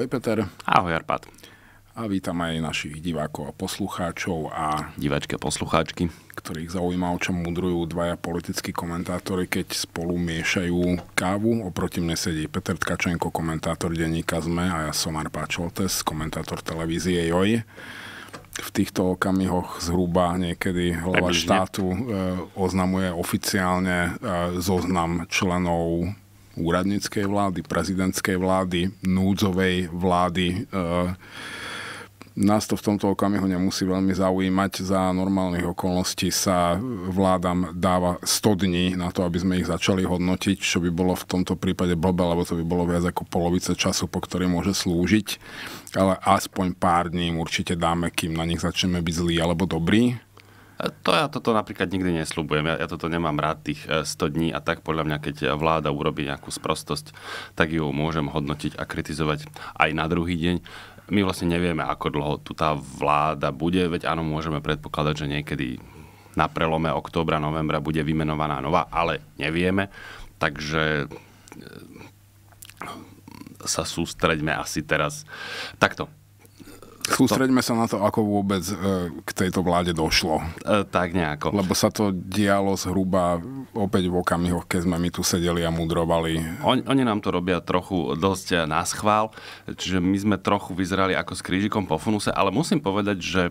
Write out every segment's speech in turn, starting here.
Ahoj Peter. Ahoj Arpad. A vítam aj našich divákov a poslucháčov a... Diváčky a poslucháčky. Ktorých zaujíma, o čom mudrujú dvaja politickí komentátori, keď spolu miešajú kávu. Oproti mne sedí Peter Tkačenko, komentátor denníka ZME a ja som Arpa Čoltes, komentátor televízie JOJ v týchto okamihoch zhruba niekedy hlava štátu e, oznamuje oficiálne e, zoznam členov úradníckej vlády, prezidentskej vlády, núdzovej vlády. E, nás to v tomto okamihu nemusí veľmi zaujímať. Za normálnych okolností sa vládam dáva 100 dní na to, aby sme ich začali hodnotiť, čo by bolo v tomto prípade blbe, lebo to by bolo viac ako polovica času, po ktorej môže slúžiť. Ale aspoň pár dní im určite dáme, kým na nich začneme byť zlí alebo dobrí. To ja toto napríklad nikdy nesľubujem. Ja, ja toto nemám rád tých 100 e, dní a tak podľa mňa, keď e, vláda urobí nejakú sprostosť, tak ju môžem hodnotiť a kritizovať aj na druhý deň my vlastne nevieme, ako dlho tu tá vláda bude, veď áno, môžeme predpokladať, že niekedy na prelome októbra, novembra bude vymenovaná nová, ale nevieme, takže e, sa sústreďme asi teraz takto. Sústreďme sa na to, ako vôbec e, k tejto vláde došlo. E, tak nejako. Lebo sa to dialo zhruba opäť v okamihoch, keď sme my tu sedeli a mudrovali. On, oni nám to robia trochu dosť na schvál, čiže my sme trochu vyzerali ako s krížikom po funuse, ale musím povedať, že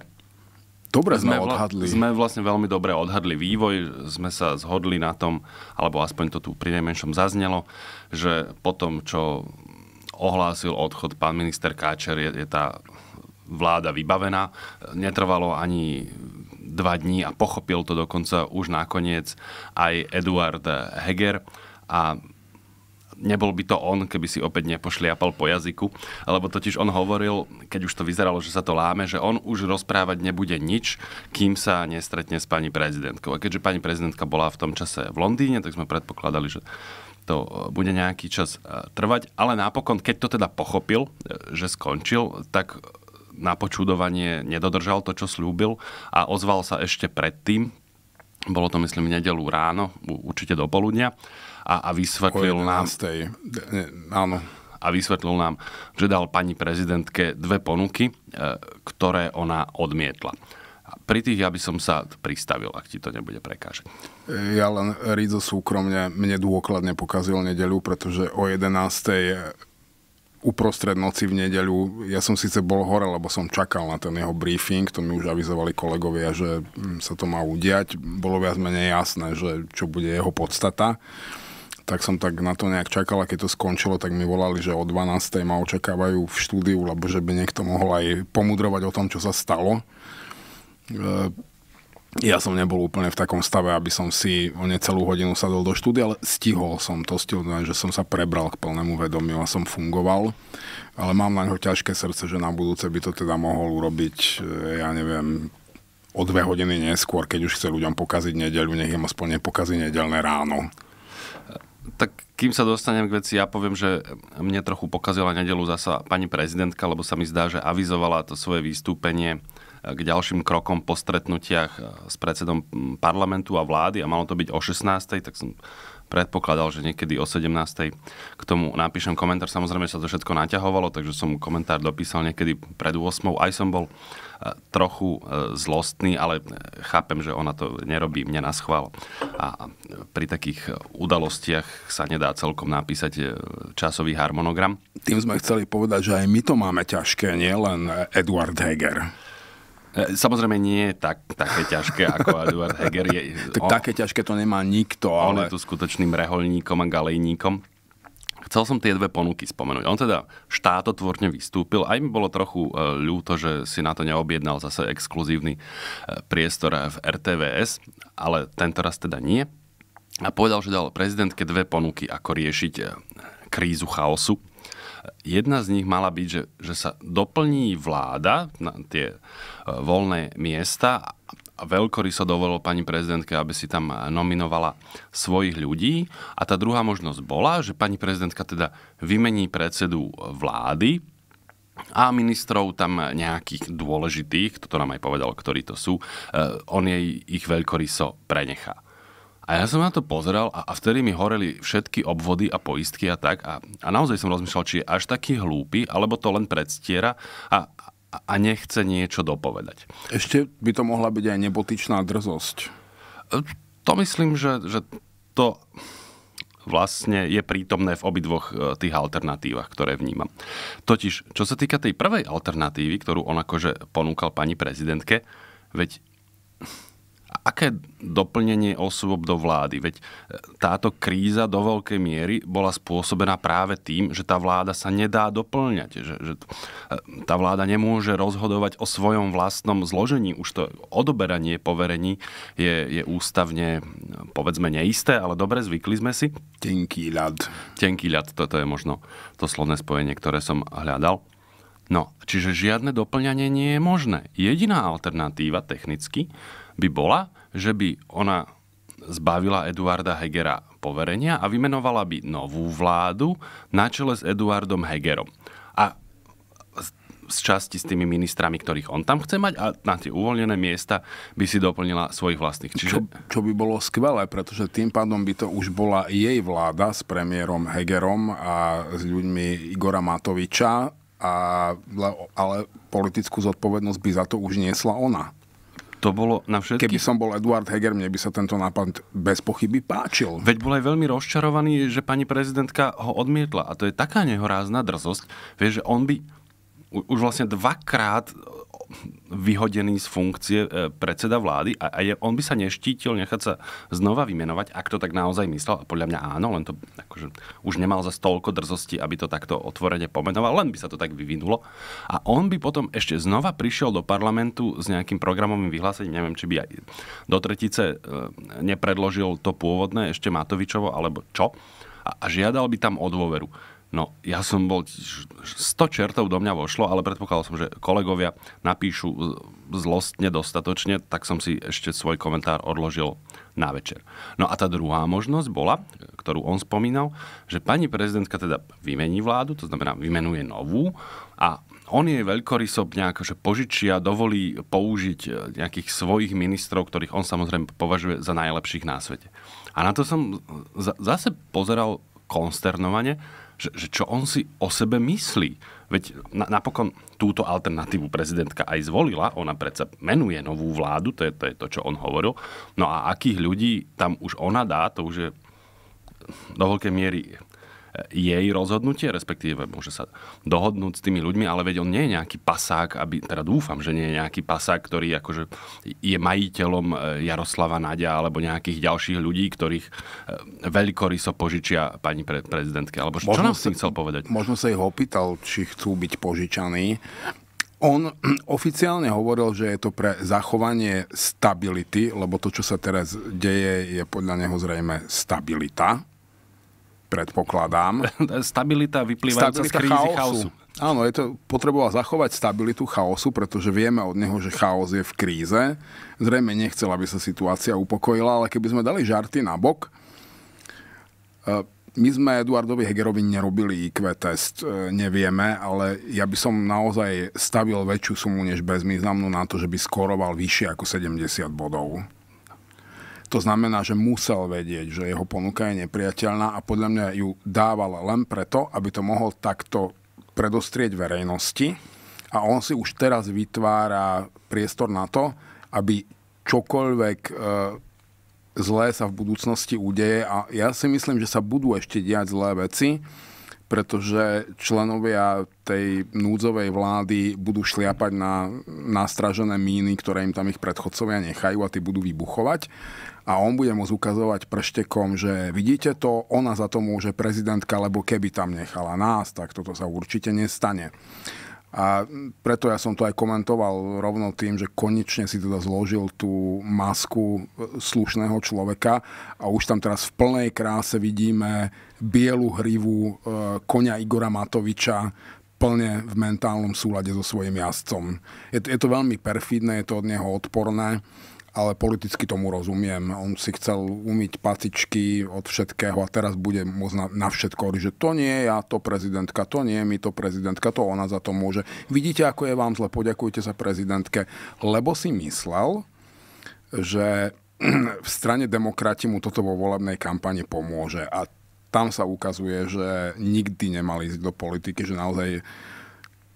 Dobre sme, sme odhadli. Sme vlastne veľmi dobre odhadli vývoj, sme sa zhodli na tom, alebo aspoň to tu pri najmenšom zaznelo, že po tom, čo ohlásil odchod pán minister Káčer, je, je tá vláda vybavená. Netrvalo ani dva dní a pochopil to dokonca už nakoniec aj Eduard Heger a nebol by to on, keby si opäť nepošliapal po jazyku, lebo totiž on hovoril, keď už to vyzeralo, že sa to láme, že on už rozprávať nebude nič, kým sa nestretne s pani prezidentkou. A keďže pani prezidentka bola v tom čase v Londýne, tak sme predpokladali, že to e, bude nejaký čas e, trvať, ale napokon, keď to teda pochopil, e, že skončil, tak na počudovanie nedodržal to, čo slúbil a ozval sa ešte predtým, bolo to myslím v nedelu ráno, určite do poludnia, a, a vysvetlil nám... Ne, áno. A vysvetlil nám, že dal pani prezidentke dve ponuky, e, ktoré ona odmietla. Pri tých ja by som sa pristavil, ak ti to nebude prekážať. E, ja len Rizo súkromne mne dôkladne pokazil nedeľu, pretože o 11 uprostred noci v nedeľu, ja som síce bol hore, lebo som čakal na ten jeho briefing, to mi už avizovali kolegovia, že mm, sa to má udiať, bolo viac menej jasné, že čo bude jeho podstata tak som tak na to nejak čakal a keď to skončilo, tak mi volali, že o 12. ma očakávajú v štúdiu, lebo že by niekto mohol aj pomudrovať o tom, čo sa stalo. E, ja som nebol úplne v takom stave, aby som si o necelú hodinu sadol do štúdia, ale stihol som to, stihol, že som sa prebral k plnému vedomiu a som fungoval. Ale mám na ňo ťažké srdce, že na budúce by to teda mohol urobiť, e, ja neviem, o dve hodiny neskôr, keď už chce ľuďom pokaziť nedeľu, nech im aspoň nepokazí nedelné ráno. Tak kým sa dostanem k veci, ja poviem, že mne trochu pokazila nedelu zasa pani prezidentka, lebo sa mi zdá, že avizovala to svoje vystúpenie k ďalším krokom po stretnutiach eh, s predsedom mm, parlamentu a vlády a malo to byť o 16. tak som predpokladal, že niekedy o 17. k tomu napíšem komentár. Samozrejme sa to všetko naťahovalo, takže som komentár dopísal niekedy pred 8. Aj som bol eh, trochu eh, zlostný, ale chápem, že ona to nerobí mne na schvál. A pri takých udalostiach sa nedá celkom napísať časový harmonogram. Tým sme chceli povedať, že aj my to máme ťažké, nielen Eduard Heger. E, samozrejme nie je tak, také ťažké ako Eduard Heger. Je, tak on, také ťažké to nemá nikto. On ale... je tu skutočným reholníkom a galejníkom. Chcel som tie dve ponuky spomenúť. On teda štátotvorne vystúpil. Aj mi bolo trochu e, ľúto, že si na to neobjednal zase exkluzívny e, priestor v RTVS, ale tento raz teda nie. A povedal, že dal prezidentke dve ponuky, ako riešiť krízu chaosu Jedna z nich mala byť, že, že sa doplní vláda na tie e, voľné miesta a veľkoryso dovolil pani prezidentke, aby si tam nominovala svojich ľudí. A tá druhá možnosť bola, že pani prezidentka teda vymení predsedu vlády a ministrov tam nejakých dôležitých, to nám aj povedal, ktorí to sú, e, on jej ich veľkoryso prenechá. A ja som na to pozeral a, a vtedy mi horeli všetky obvody a poistky a tak. A, a naozaj som rozmýšľal, či je až taký hlúpy, alebo to len predstiera a, a nechce niečo dopovedať. Ešte by to mohla byť aj nebotičná drzosť. E, to myslím, že, že to vlastne je prítomné v obidvoch e, tých alternatívach, ktoré vnímam. Totiž, čo sa týka tej prvej alternatívy, ktorú on akože ponúkal pani prezidentke, veď aké doplnenie osôb do vlády? Veď e, táto kríza do veľkej miery bola spôsobená práve tým, že tá vláda sa nedá doplňať, že, že e, tá vláda nemôže rozhodovať o svojom vlastnom zložení. Už to odoberanie poverení je, je ústavne, povedzme, neisté, ale dobre, zvykli sme si. Tenký ľad. Tenký ľad, toto je možno to slovné spojenie, ktoré som hľadal. No, čiže žiadne doplňanie nie je možné. Jediná alternatíva technicky by bola, že by ona zbavila Eduarda Hegera poverenia a vymenovala by novú vládu na čele s Eduardom Hegerom. A z časti s tými ministrami, ktorých on tam chce mať a na tie uvoľnené miesta by si doplnila svojich vlastných. Čiže... Čo, čo by bolo skvelé, pretože tým pádom by to už bola jej vláda s premiérom Hegerom a s ľuďmi Igora Matoviča, a, ale politickú zodpovednosť by za to už niesla ona. To bolo na všetky... Keby som bol Eduard Heger, mne by sa tento nápad bez pochyby páčil. Veď bol aj veľmi rozčarovaný, že pani prezidentka ho odmietla. A to je taká nehorázna drzosť, vieš, že on by už vlastne dvakrát vyhodený z funkcie e, predseda vlády a, a je, on by sa neštítil nechať sa znova vymenovať, ak to tak naozaj myslel. A podľa mňa áno, len to akože, už nemal za toľko drzosti, aby to takto otvorene pomenoval, len by sa to tak vyvinulo. A on by potom ešte znova prišiel do parlamentu s nejakým programovým vyhlásením, neviem, či by aj do tretice e, nepredložil to pôvodné ešte Matovičovo, alebo čo a, žiadal by tam o dôveru. No, ja som bol... 100 čertov do mňa vošlo, ale predpokladal som, že kolegovia napíšu e, zlostne dostatočne, tak som si ešte svoj komentár odložil na večer. No a tá druhá možnosť bola, ktorú on spomínal, že pani prezidentka teda vymení vládu, to znamená vymenuje novú a on jej veľkorysob nejak, že požičia, dovolí použiť e, nejakých svojich ministrov, ktorých on samozrejme považuje za najlepších na svete. A na to som zase pozeral konsternovane, že, že čo on si o sebe myslí. Veď na, napokon túto alternatívu prezidentka aj zvolila, ona predsa menuje novú vládu, to je, to je to, čo on hovoril. No a akých ľudí tam už ona dá, to už je do veľkej miery jej rozhodnutie, respektíve môže sa dohodnúť s tými ľuďmi, ale veď on nie je nejaký pasák, aby, teda dúfam, že nie je nejaký pasák, ktorý akože je majiteľom e, Jaroslava Nadia alebo nejakých ďalších ľudí, ktorých e, veľkoryso požičia pani pre, prezidentke. Alebo čo nám si chcel povedať? Možno sa ich opýtal, či chcú byť požičaní. On oficiálne hovoril, že je to pre zachovanie stability, lebo to, čo sa teraz deje, je podľa neho zrejme stabilita predpokladám. Stabilita vyplýva. z krízy chaosu. chaosu. Áno, je to potreboval zachovať stabilitu chaosu, pretože vieme od neho, že chaos je v kríze. Zrejme nechcel, aby sa situácia upokojila, ale keby sme dali žarty na bok, e, my sme Eduardovi Hegerovi nerobili IQ test, e, nevieme, ale ja by som naozaj stavil väčšiu sumu než bezmýznamnú na to, že by skoroval vyššie ako 70 bodov. To znamená, že musel vedieť, že jeho ponuka je nepriateľná a podľa mňa ju dával len preto, aby to mohol takto predostrieť verejnosti. A on si už teraz vytvára priestor na to, aby čokoľvek e, zlé sa v budúcnosti udeje. A ja si myslím, že sa budú ešte diať zlé veci, pretože členovia tej núdzovej vlády budú šliapať na nastražené míny, ktoré im tam ich predchodcovia nechajú a tie budú vybuchovať a on bude môcť ukazovať prštekom, že vidíte to, ona za to môže prezidentka, lebo keby tam nechala nás, tak toto sa určite nestane. A preto ja som to aj komentoval rovno tým, že konečne si teda zložil tú masku slušného človeka a už tam teraz v plnej kráse vidíme bielu hrivu e, konia Igora Matoviča, plne v mentálnom súlade so svojím jazdcom. Je to, je to veľmi perfidné, je to od neho odporné ale politicky tomu rozumiem. On si chcel umyť pacičky od všetkého a teraz bude môcť na, na všetko že to nie ja, to prezidentka, to nie my, to prezidentka, to ona za to môže. Vidíte, ako je vám zle, poďakujte sa prezidentke, lebo si myslel, že v strane demokrati mu toto vo volebnej kampane pomôže. A tam sa ukazuje, že nikdy nemali ísť do politiky, že naozaj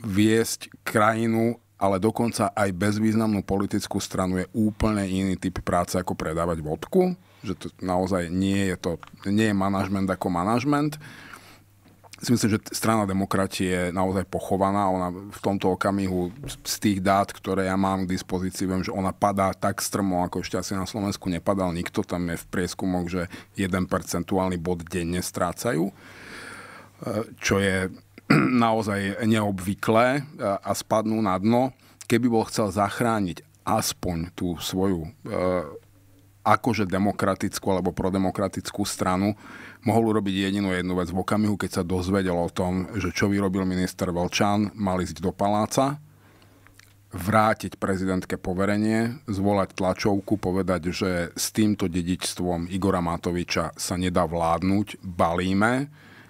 viesť krajinu ale dokonca aj bezvýznamnú politickú stranu je úplne iný typ práce ako predávať vodku, že to naozaj nie je to, nie je manažment ako manažment. Si myslím, že strana demokratie je naozaj pochovaná, ona v tomto okamihu z tých dát, ktoré ja mám k dispozícii, viem, že ona padá tak strmo, ako ešte asi na Slovensku nepadal nikto, tam je v prieskumoch, že jeden percentuálny bod denne strácajú, čo je naozaj neobvyklé a spadnú na dno. Keby bol chcel zachrániť aspoň tú svoju e, akože demokratickú alebo prodemokratickú stranu, mohol urobiť jedinú jednu vec. V okamihu, keď sa dozvedel o tom, že čo vyrobil minister Velčan, mal ísť do paláca, vrátiť prezidentke poverenie, zvolať tlačovku, povedať, že s týmto dedičstvom Igora Matoviča sa nedá vládnuť, balíme,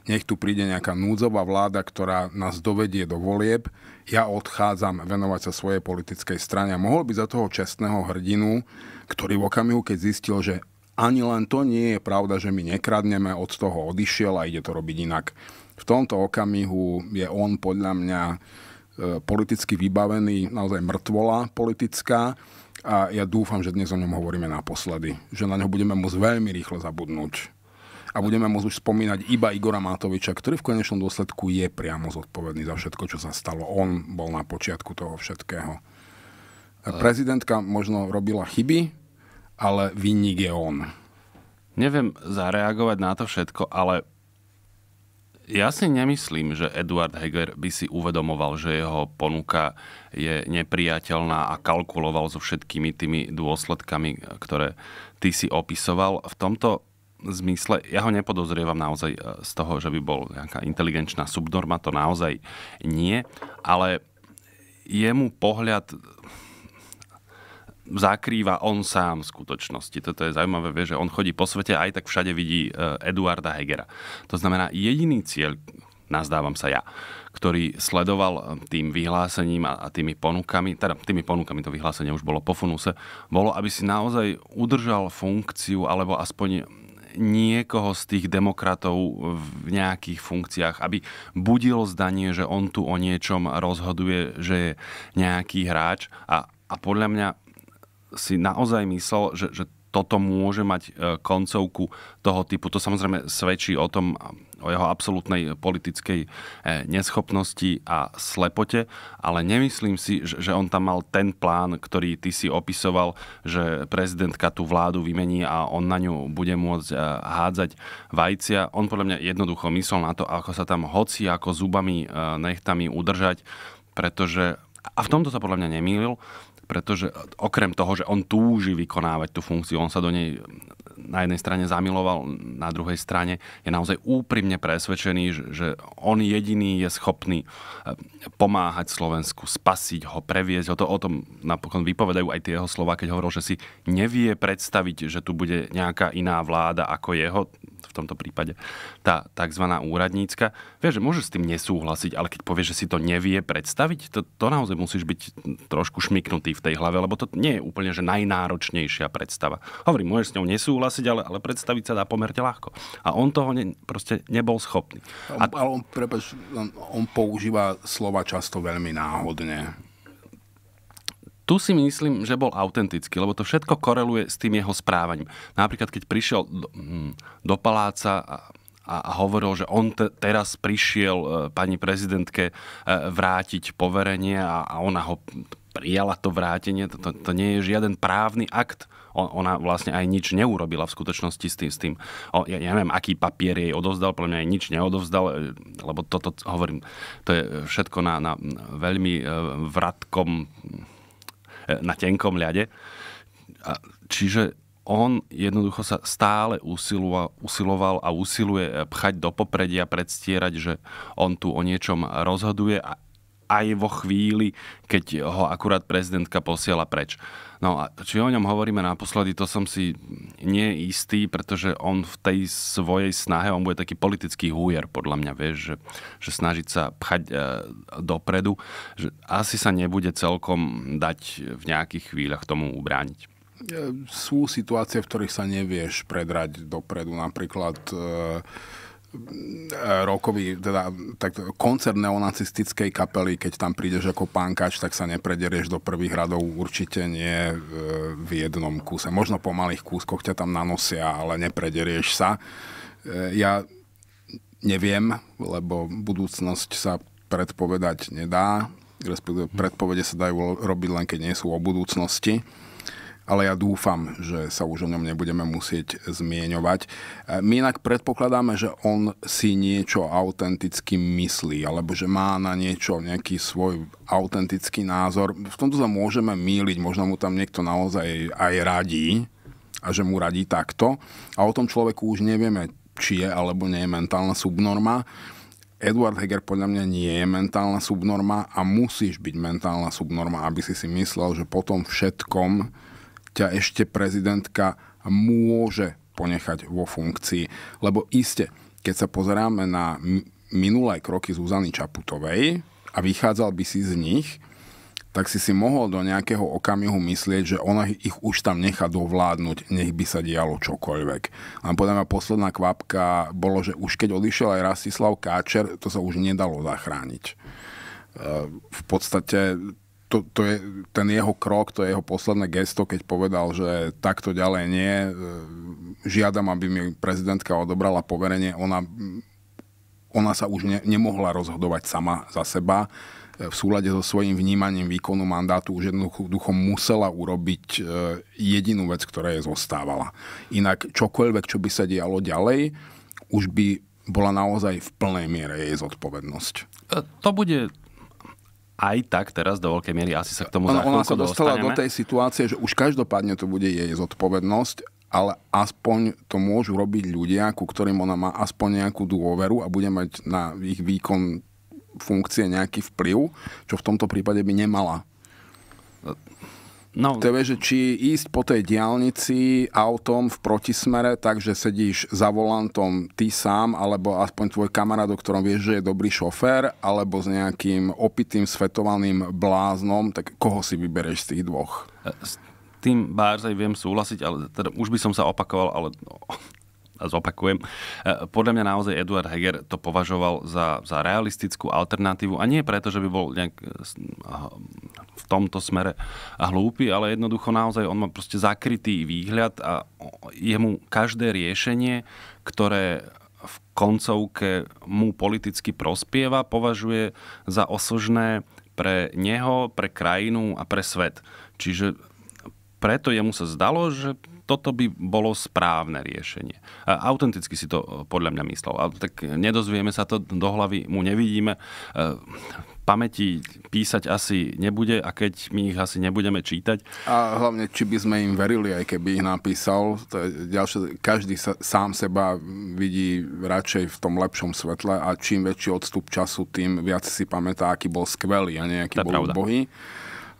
nech tu príde nejaká núdzová vláda, ktorá nás dovedie do volieb, ja odchádzam venovať sa svojej politickej strane. A mohol by za toho čestného hrdinu, ktorý v okamihu, keď zistil, že ani len to nie je pravda, že my nekradneme, od toho odišiel a ide to robiť inak. V tomto okamihu je on podľa mňa e, politicky vybavený, naozaj mŕtvola politická a ja dúfam, že dnes o ňom hovoríme naposledy. Že na ňo budeme môcť veľmi rýchlo zabudnúť a budeme môcť už spomínať iba Igora Matoviča, ktorý v konečnom dôsledku je priamo zodpovedný za všetko, čo sa stalo. On bol na počiatku toho všetkého. Prezidentka možno robila chyby, ale vinník je on. Neviem zareagovať na to všetko, ale ja si nemyslím, že Eduard Heger by si uvedomoval, že jeho ponuka je nepriateľná a kalkuloval so všetkými tými dôsledkami, ktoré ty si opisoval. V tomto zmysle, ja ho nepodozrievam naozaj e, z toho, že by bol nejaká inteligenčná subnorma, to naozaj nie, ale jemu pohľad zakrýva on sám v skutočnosti. Toto je zaujímavé, vie, že on chodí po svete a aj tak všade vidí e, Eduarda Hegera. To znamená, jediný cieľ, nazdávam sa ja, ktorý sledoval e, tým vyhlásením a tými ponukami, teda tými ponukami to vyhlásenie už bolo po funuse, bolo, aby si naozaj udržal funkciu alebo aspoň niekoho z tých demokratov v nejakých funkciách, aby budilo zdanie, že on tu o niečom rozhoduje, že je nejaký hráč a, a podľa mňa si naozaj myslel, že, že toto môže mať e, koncovku toho typu. To samozrejme svedčí o tom, o jeho absolútnej politickej e, neschopnosti a slepote, ale nemyslím si, že on tam mal ten plán, ktorý ty si opisoval, že prezidentka tú vládu vymení a on na ňu bude môcť e, hádzať vajcia. On podľa mňa jednoducho myslel na to, ako sa tam hoci ako zubami nechtami udržať, pretože a v tomto sa podľa mňa nemýlil, pretože okrem toho, že on túži vykonávať tú funkciu, on sa do nej na jednej strane zamiloval, na druhej strane je naozaj úprimne presvedčený, že, on jediný je schopný eh, pomáhať Slovensku, spasiť ho, previesť ho. To o tom napokon vypovedajú aj tie jeho slova, keď hovoril, že si nevie predstaviť, že tu bude nejaká iná vláda ako jeho v tomto prípade tá tzv. úradnícka. Vieš, že môžeš s tým nesúhlasiť, ale keď povieš, že si to nevie predstaviť, to, to naozaj musíš byť trošku šmiknutý v tej hlave, lebo to nie je úplne že najnáročnejšia predstava. Hovorím, môžeš s ňou nesúhlasiť, ale, ale predstaviť sa dá pomerne ľahko. A on toho ne, proste nebol schopný. A... Ale on, prepáč, on používa slova často veľmi náhodne tu si myslím, že bol autentický, lebo to všetko koreluje s tým jeho správaním. Napríklad, keď prišiel do, hm, do paláca a, a hovoril, že on te, teraz prišiel e, pani prezidentke e, vrátiť poverenie a, a ona ho prijala to vrátenie. To, to, to nie je žiaden právny akt. On, ona vlastne aj nič neurobila v skutočnosti s tým. S tým. O, ja, ja neviem, aký papier jej odovzdal, pre mňa jej nič neodovzdal, e, lebo toto, hovorím, to je všetko na, na veľmi e, vratkom E, na tenkom ľade. A čiže on jednoducho sa stále usiloval, usiloval a usiluje e, pchať do popredia, predstierať, že on tu o niečom rozhoduje a aj vo chvíli, keď ho akurát prezidentka posiela preč. No a či o ňom hovoríme naposledy, to som si nie istý, pretože on v tej svojej snahe, on bude taký politický hujer, podľa mňa, vieš, že, že snažiť sa pchať e, dopredu, že asi sa nebude celkom dať v nejakých chvíľach tomu ubrániť. E, sú situácie, v ktorých sa nevieš predrať dopredu. Napríklad e rokový, teda tak koncert neonacistickej kapely, keď tam prídeš ako pánkač, tak sa neprederieš do prvých radov, určite nie e, v jednom kúse. Možno po malých kúskoch ťa tam nanosia, ale neprederieš sa. E, ja neviem, lebo budúcnosť sa predpovedať nedá, respektíve predpovede sa dajú robiť len keď nie sú o budúcnosti ale ja dúfam, že sa už o ňom nebudeme musieť zmieňovať. E, my inak predpokladáme, že on si niečo autenticky myslí, alebo že má na niečo nejaký svoj autentický názor. V tomto sa môžeme míliť, možno mu tam niekto naozaj aj radí a že mu radí takto. A o tom človeku už nevieme, či je alebo nie je mentálna subnorma. Edward Heger podľa mňa nie je mentálna subnorma a musíš byť mentálna subnorma, aby si si myslel, že potom všetkom ťa ešte prezidentka môže ponechať vo funkcii. Lebo iste, keď sa pozeráme na minulé kroky Zuzany Čaputovej a vychádzal by si z nich, tak si si mohol do nejakého okamihu myslieť, že ona ich už tam nechá dovládnuť, nech by sa dialo čokoľvek. A podľa mňa posledná kvapka bolo, že už keď odišiel aj Rastislav Káčer, to sa už nedalo zachrániť. Ehm, v podstate to, to je ten jeho krok, to je jeho posledné gesto, keď povedal, že takto ďalej nie. E, žiadam, aby mi prezidentka odobrala poverenie. Ona, ona sa už ne, nemohla rozhodovať sama za seba e, v súlade so svojím vnímaním výkonu mandátu už jednoducho musela urobiť e, jedinú vec, ktorá je zostávala. Inak čokoľvek, čo by sa dialo ďalej, už by bola naozaj v plnej miere jej zodpovednosť. To bude aj tak teraz do veľkej miery asi sa k tomu ona, ona sa dostala do tej situácie, že už každopádne to bude jej zodpovednosť, ale aspoň to môžu robiť ľudia, ku ktorým ona má aspoň nejakú dôveru a bude mať na ich výkon funkcie nejaký vplyv, čo v tomto prípade by nemala No. To je, že či ísť po tej diálnici autom v protismere, takže sedíš za volantom ty sám, alebo aspoň tvoj kamarát, o ktorom vieš, že je dobrý šofér, alebo s nejakým opitým, svetovaným bláznom, tak koho si vybereš z tých dvoch? S tým bárzaj viem súhlasiť, ale teda už by som sa opakoval, ale no, zopakujem. E, podľa mňa naozaj Eduard Heger to považoval za, za realistickú alternatívu a nie preto, že by bol nejak e, v tomto smere hlúpy, ale jednoducho naozaj on má proste zakrytý výhľad a jemu každé riešenie, ktoré v koncovke mu politicky prospieva, považuje za osožné pre neho, pre krajinu a pre svet. Čiže preto jemu sa zdalo, že toto by bolo správne riešenie. Autenticky si to e, podľa mňa myslel, ale tak nedozvieme sa to do hlavy, mu nevidíme. E, pamäti písať asi nebude a keď my ich asi nebudeme čítať. A hlavne, či by sme im verili, aj keby ich napísal. To je ďalšie, každý sa, sám seba vidí radšej v tom lepšom svetle a čím väčší odstup času, tým viac si pamätá, aký bol skvelý a nejaký bol bohý.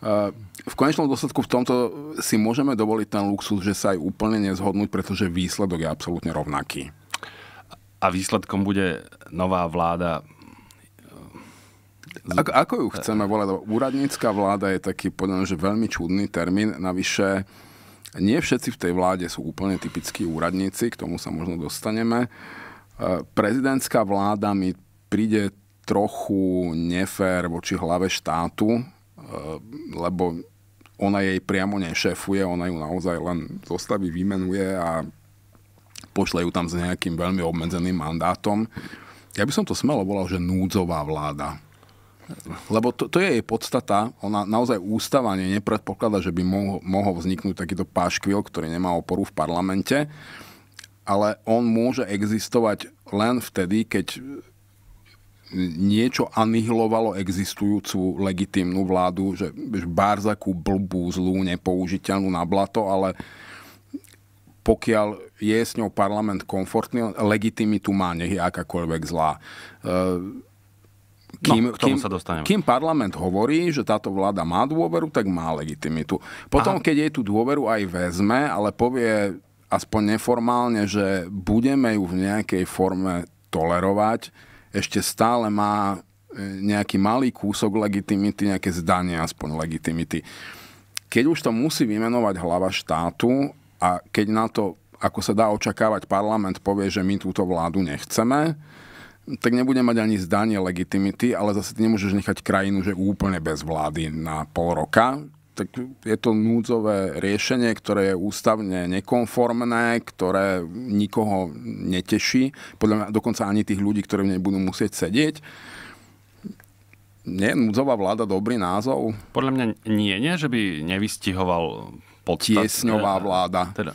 Eh, v konečnom dôsledku v tomto si môžeme dovoliť ten luxus, že sa aj úplne nezhodnúť, pretože výsledok je absolútne rovnaký. A výsledkom bude nová vláda eh, ako, ako ju chceme volať? Úradnícká vláda je taký, podľa že veľmi čudný termín. Navyše, nie všetci v tej vláde sú úplne typickí úradníci, k tomu sa možno dostaneme. Eh, prezidentská vláda mi príde trochu nefér voči hlave štátu, Eh, lebo ona jej priamo nešefuje, ona ju naozaj len zostaví, vymenuje a pošle ju tam s nejakým veľmi obmedzeným mandátom. Ja by som to smelo volal, že núdzová vláda. Lebo to, to je jej podstata. Ona naozaj ústavanie nepredpokladá, že by mohol, mohol vzniknúť takýto páškvil, ktorý nemá oporu v parlamente. Ale on môže existovať len vtedy, keď niečo anihilovalo existujúcu legitímnu vládu, že Barzaku blbú, zlú, nepoužiteľnú na blato, ale pokiaľ je s ňou parlament komfortný, legitimitu má, nech je akákoľvek zlá. E, no, kým, no, k tomu kým, sa dostaneme. Kým parlament hovorí, že táto vláda má dôveru, tak má legitimitu. Potom, Aha. keď jej tú dôveru aj vezme, ale povie aspoň neformálne, že budeme ju v nejakej forme tolerovať, ešte stále má e, nejaký malý kúsok legitimity, nejaké zdanie aspoň legitimity. Keď už to musí vymenovať hlava štátu a keď na to, ako sa dá očakávať, parlament povie, že my túto vládu nechceme, tak nebude mať ani zdanie legitimity, ale zase ty nemôžeš nechať krajinu, že úplne bez vlády na pol roka tak je to núdzové riešenie, ktoré je ústavne nekonformné, ktoré nikoho neteší, podľa mňa dokonca ani tých ľudí, ktorí v nej budú musieť sedieť. Nie je núdzová vláda dobrý názov? Podľa mňa nie, nie, že by nevystihoval podstat. Tiesňová vláda. Teda,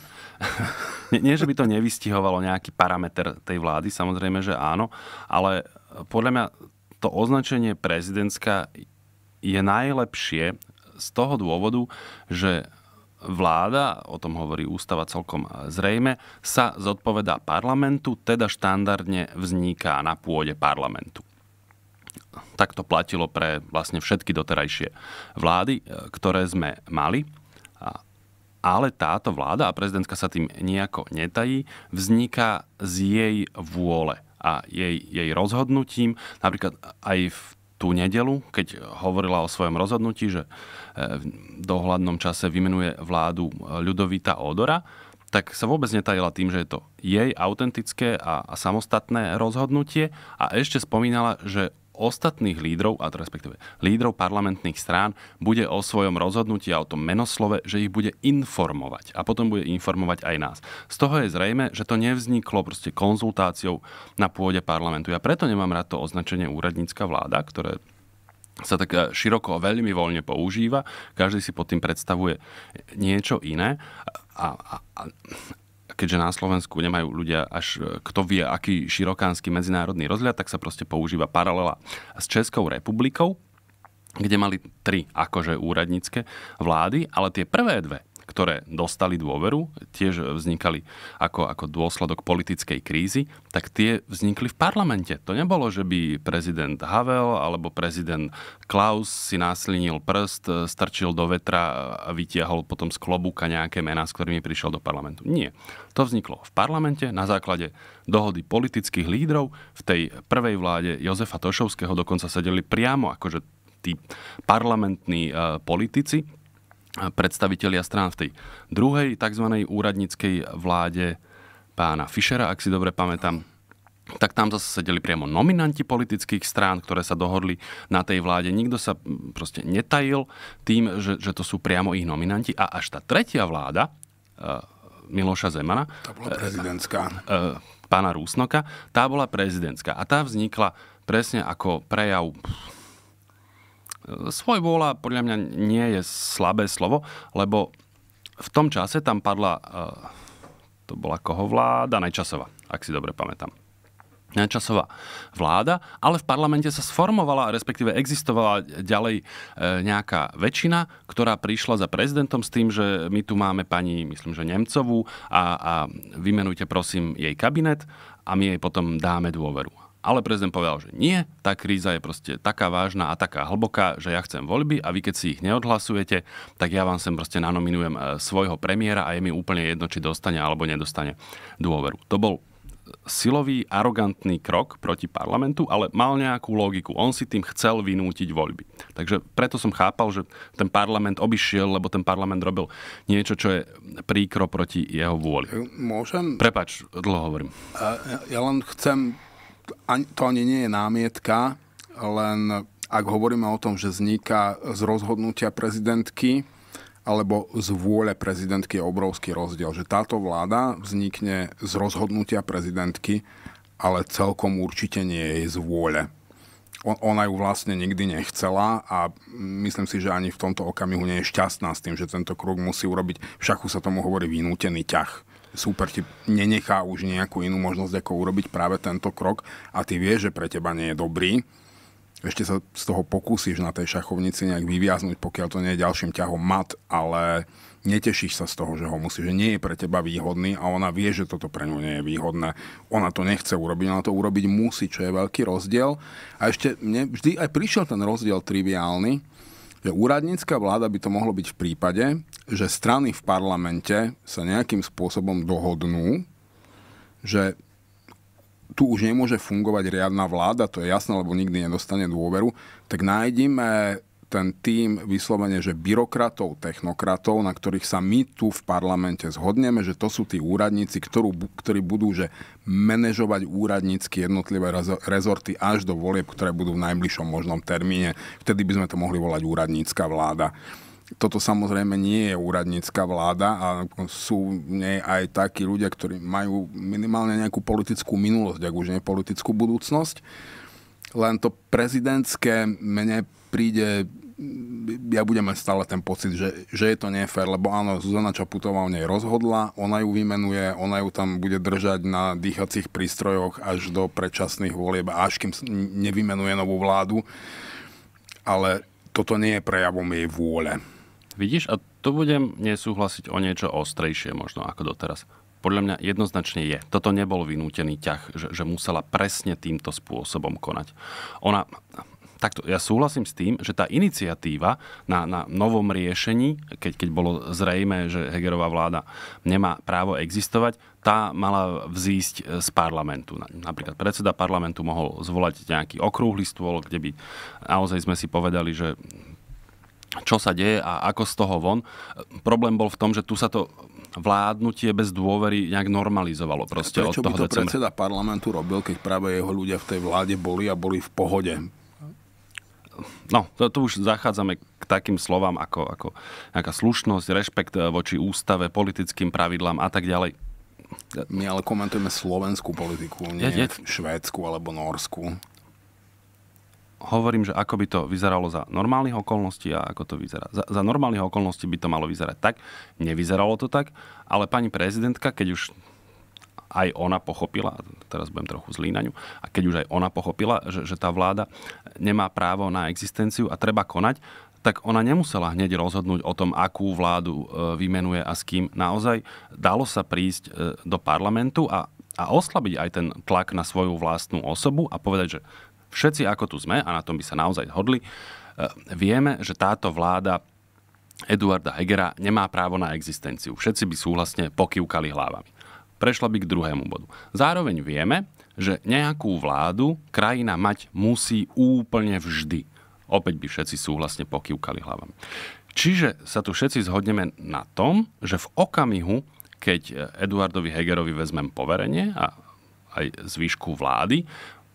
nie, nie, že by to nevystihovalo nejaký parameter tej vlády, samozrejme, že áno, ale podľa mňa to označenie prezidentská je najlepšie z toho dôvodu, že vláda, o tom hovorí ústava celkom zrejme, sa zodpovedá parlamentu, teda štandardne vzniká na pôde parlamentu. Tak to platilo pre vlastne všetky doterajšie vlády, e, ktoré sme mali. Ale táto vláda, a prezidentka sa tým nejako netají, vzniká z jej vôle a jej, jej rozhodnutím. Napríklad aj v tú nedelu, keď hovorila o svojom rozhodnutí, že e, v dohľadnom čase vymenuje vládu e, Ľudovita Odora, tak sa vôbec netajila tým, že je to jej autentické a, a samostatné rozhodnutie a ešte spomínala, že ostatných lídrov, a respektíve lídrov parlamentných strán, bude o svojom rozhodnutí a o tom menoslove, že ich bude informovať. A potom bude informovať aj nás. Z toho je zrejme, že to nevzniklo proste konzultáciou na pôde parlamentu. Ja preto nemám rád to označenie úradnícka vláda, ktoré sa tak e, široko a veľmi voľne používa. Každý si pod tým predstavuje niečo iné. A, a, a keďže na Slovensku nemajú ľudia až e, kto vie, aký širokánsky medzinárodný rozhľad, tak sa proste používa paralela s Českou republikou, kde mali tri akože úradnícke vlády, ale tie prvé dve ktoré dostali dôveru, tiež vznikali ako, ako dôsledok politickej krízy, tak tie vznikli v parlamente. To nebolo, že by prezident Havel alebo prezident Klaus si náslinil prst, strčil do vetra a vytiahol potom z klobúka nejaké mená, s ktorými prišiel do parlamentu. Nie. To vzniklo v parlamente na základe dohody politických lídrov. V tej prvej vláde Jozefa Tošovského dokonca sedeli priamo akože tí parlamentní e, politici, predstavitelia strán v tej druhej tzv. úradníckej vláde pána Fischera, ak si dobre pamätám, tak tam zase sedeli priamo nominanti politických strán, ktoré sa dohodli na tej vláde. Nikto sa proste netajil tým, že, že to sú priamo ich nominanti. A až tá tretia vláda e, Miloša Zemana... tá bola prezidentská. E, pána Rúsnoka, tá bola prezidentská. A tá vznikla presne ako prejav svoj vôľa podľa mňa nie je slabé slovo, lebo v tom čase tam padla, eh, to bola koho vláda, Najčasová, ak si dobre pamätám. Časová vláda, ale v parlamente sa sformovala, respektíve existovala ďalej eh, nejaká väčšina, ktorá prišla za prezidentom s tým, že my tu máme pani, myslím, že Nemcovú a, a vymenujte prosím jej kabinet a my jej potom dáme dôveru. Ale prezident povedal, že nie, tá kríza je proste taká vážna a taká hlboká, že ja chcem voľby a vy keď si ich neodhlasujete, tak ja vám sem proste nanominujem e, svojho premiéra a je mi úplne jedno, či dostane alebo nedostane dôveru. To bol e, silový, arogantný krok proti parlamentu, ale mal nejakú logiku. On si tým chcel vynútiť voľby. Takže preto som chápal, že ten parlament obišiel, lebo ten parlament robil niečo, čo je príkro proti jeho vôli. Môžem? Prepač, dlho hovorím. Ja len chcem to ani nie je námietka, len ak hovoríme o tom, že vzniká z rozhodnutia prezidentky alebo z vôle prezidentky je obrovský rozdiel, že táto vláda vznikne z rozhodnutia prezidentky, ale celkom určite nie je z vôle. Ona ju vlastne nikdy nechcela a myslím si, že ani v tomto okamihu nie je šťastná s tým, že tento krok musí urobiť. Však sa tomu hovorí vynútený ťah súper ti nenechá už nejakú inú možnosť, ako urobiť práve tento krok a ty vieš, že pre teba nie je dobrý, ešte sa z toho pokúsiš na tej šachovnici nejak vyviaznuť, pokiaľ to nie je ďalším ťahom mat, ale netešíš sa z toho, že ho musí, že nie je pre teba výhodný a ona vie, že toto pre ňu nie je výhodné. Ona to nechce urobiť, ona to urobiť musí, čo je veľký rozdiel. A ešte mne vždy aj prišiel ten rozdiel triviálny, že úradnícka vláda by to mohlo byť v prípade, že strany v parlamente sa nejakým spôsobom dohodnú, že tu už nemôže fungovať riadna vláda, to je jasné, lebo nikdy nedostane dôveru, tak nájdime ten tým vyslovene, že byrokratov, technokratov, na ktorých sa my tu v parlamente zhodneme, že to sú tí úradníci, ktorú, ktorí budú že manažovať úradnícky jednotlivé rezorty až do volieb, ktoré budú v najbližšom možnom termíne. Vtedy by sme to mohli volať úradnícka vláda. Toto samozrejme nie je úradnícka vláda a sú nej aj takí ľudia, ktorí majú minimálne nejakú politickú minulosť, ak už nie politickú budúcnosť. Len to prezidentské mne príde ja budem mať stále ten pocit, že, že je to nefér, lebo áno, Zuzana Čaputová o nej rozhodla, ona ju vymenuje, ona ju tam bude držať na dýchacích prístrojoch až do predčasných volieb, až kým nevymenuje novú vládu. Ale toto nie je prejavom jej vôle. Vidíš, a to budem nesúhlasiť o niečo ostrejšie možno ako doteraz. Podľa mňa jednoznačne je. Toto nebol vynútený ťah, že, že musela presne týmto spôsobom konať. Ona, takto, ja súhlasím s tým, že tá iniciatíva na, na novom riešení, keď, keď bolo zrejme, že Hegerová vláda nemá právo existovať, tá mala vzísť e, z parlamentu. Napríklad predseda parlamentu mohol zvolať nejaký okrúhly stôl, kde by naozaj sme si povedali, že čo sa deje a ako z toho von. Problém bol v tom, že tu sa to vládnutie bez dôvery nejak normalizovalo. Proste Prečo od toho by to decembra. predseda parlamentu robil, keď práve jeho ľudia v tej vláde boli a boli v pohode? No, to, tu už zachádzame k takým slovám ako, ako nejaká slušnosť, rešpekt eh, voči ústave, politickým pravidlám a tak ďalej. My ale komentujeme slovenskú politiku, nie je, je. švédsku alebo norsku hovorím, že ako by to vyzeralo za normálnych okolností a ako to vyzerá. Za, za normálnych okolností by to malo vyzerať tak. Nevyzeralo to tak, ale pani prezidentka, keď už aj ona pochopila, teraz budem trochu zlý na ňu, a keď už aj ona pochopila, že, že tá vláda nemá právo na existenciu a treba konať, tak ona nemusela hneď rozhodnúť o tom, akú vládu e, vymenuje a s kým. Naozaj dalo sa prísť e, do parlamentu a, a oslabiť aj ten tlak na svoju vlastnú osobu a povedať, že všetci ako tu sme, a na tom by sa naozaj hodli, e, vieme, že táto vláda Eduarda Hegera nemá právo na existenciu. Všetci by súhlasne pokývkali hlavami. Prešla by k druhému bodu. Zároveň vieme, že nejakú vládu krajina mať musí úplne vždy. Opäť by všetci súhlasne pokývkali hlavami. Čiže sa tu všetci zhodneme na tom, že v okamihu, keď Eduardovi Hegerovi vezmem poverenie a aj zvýšku vlády,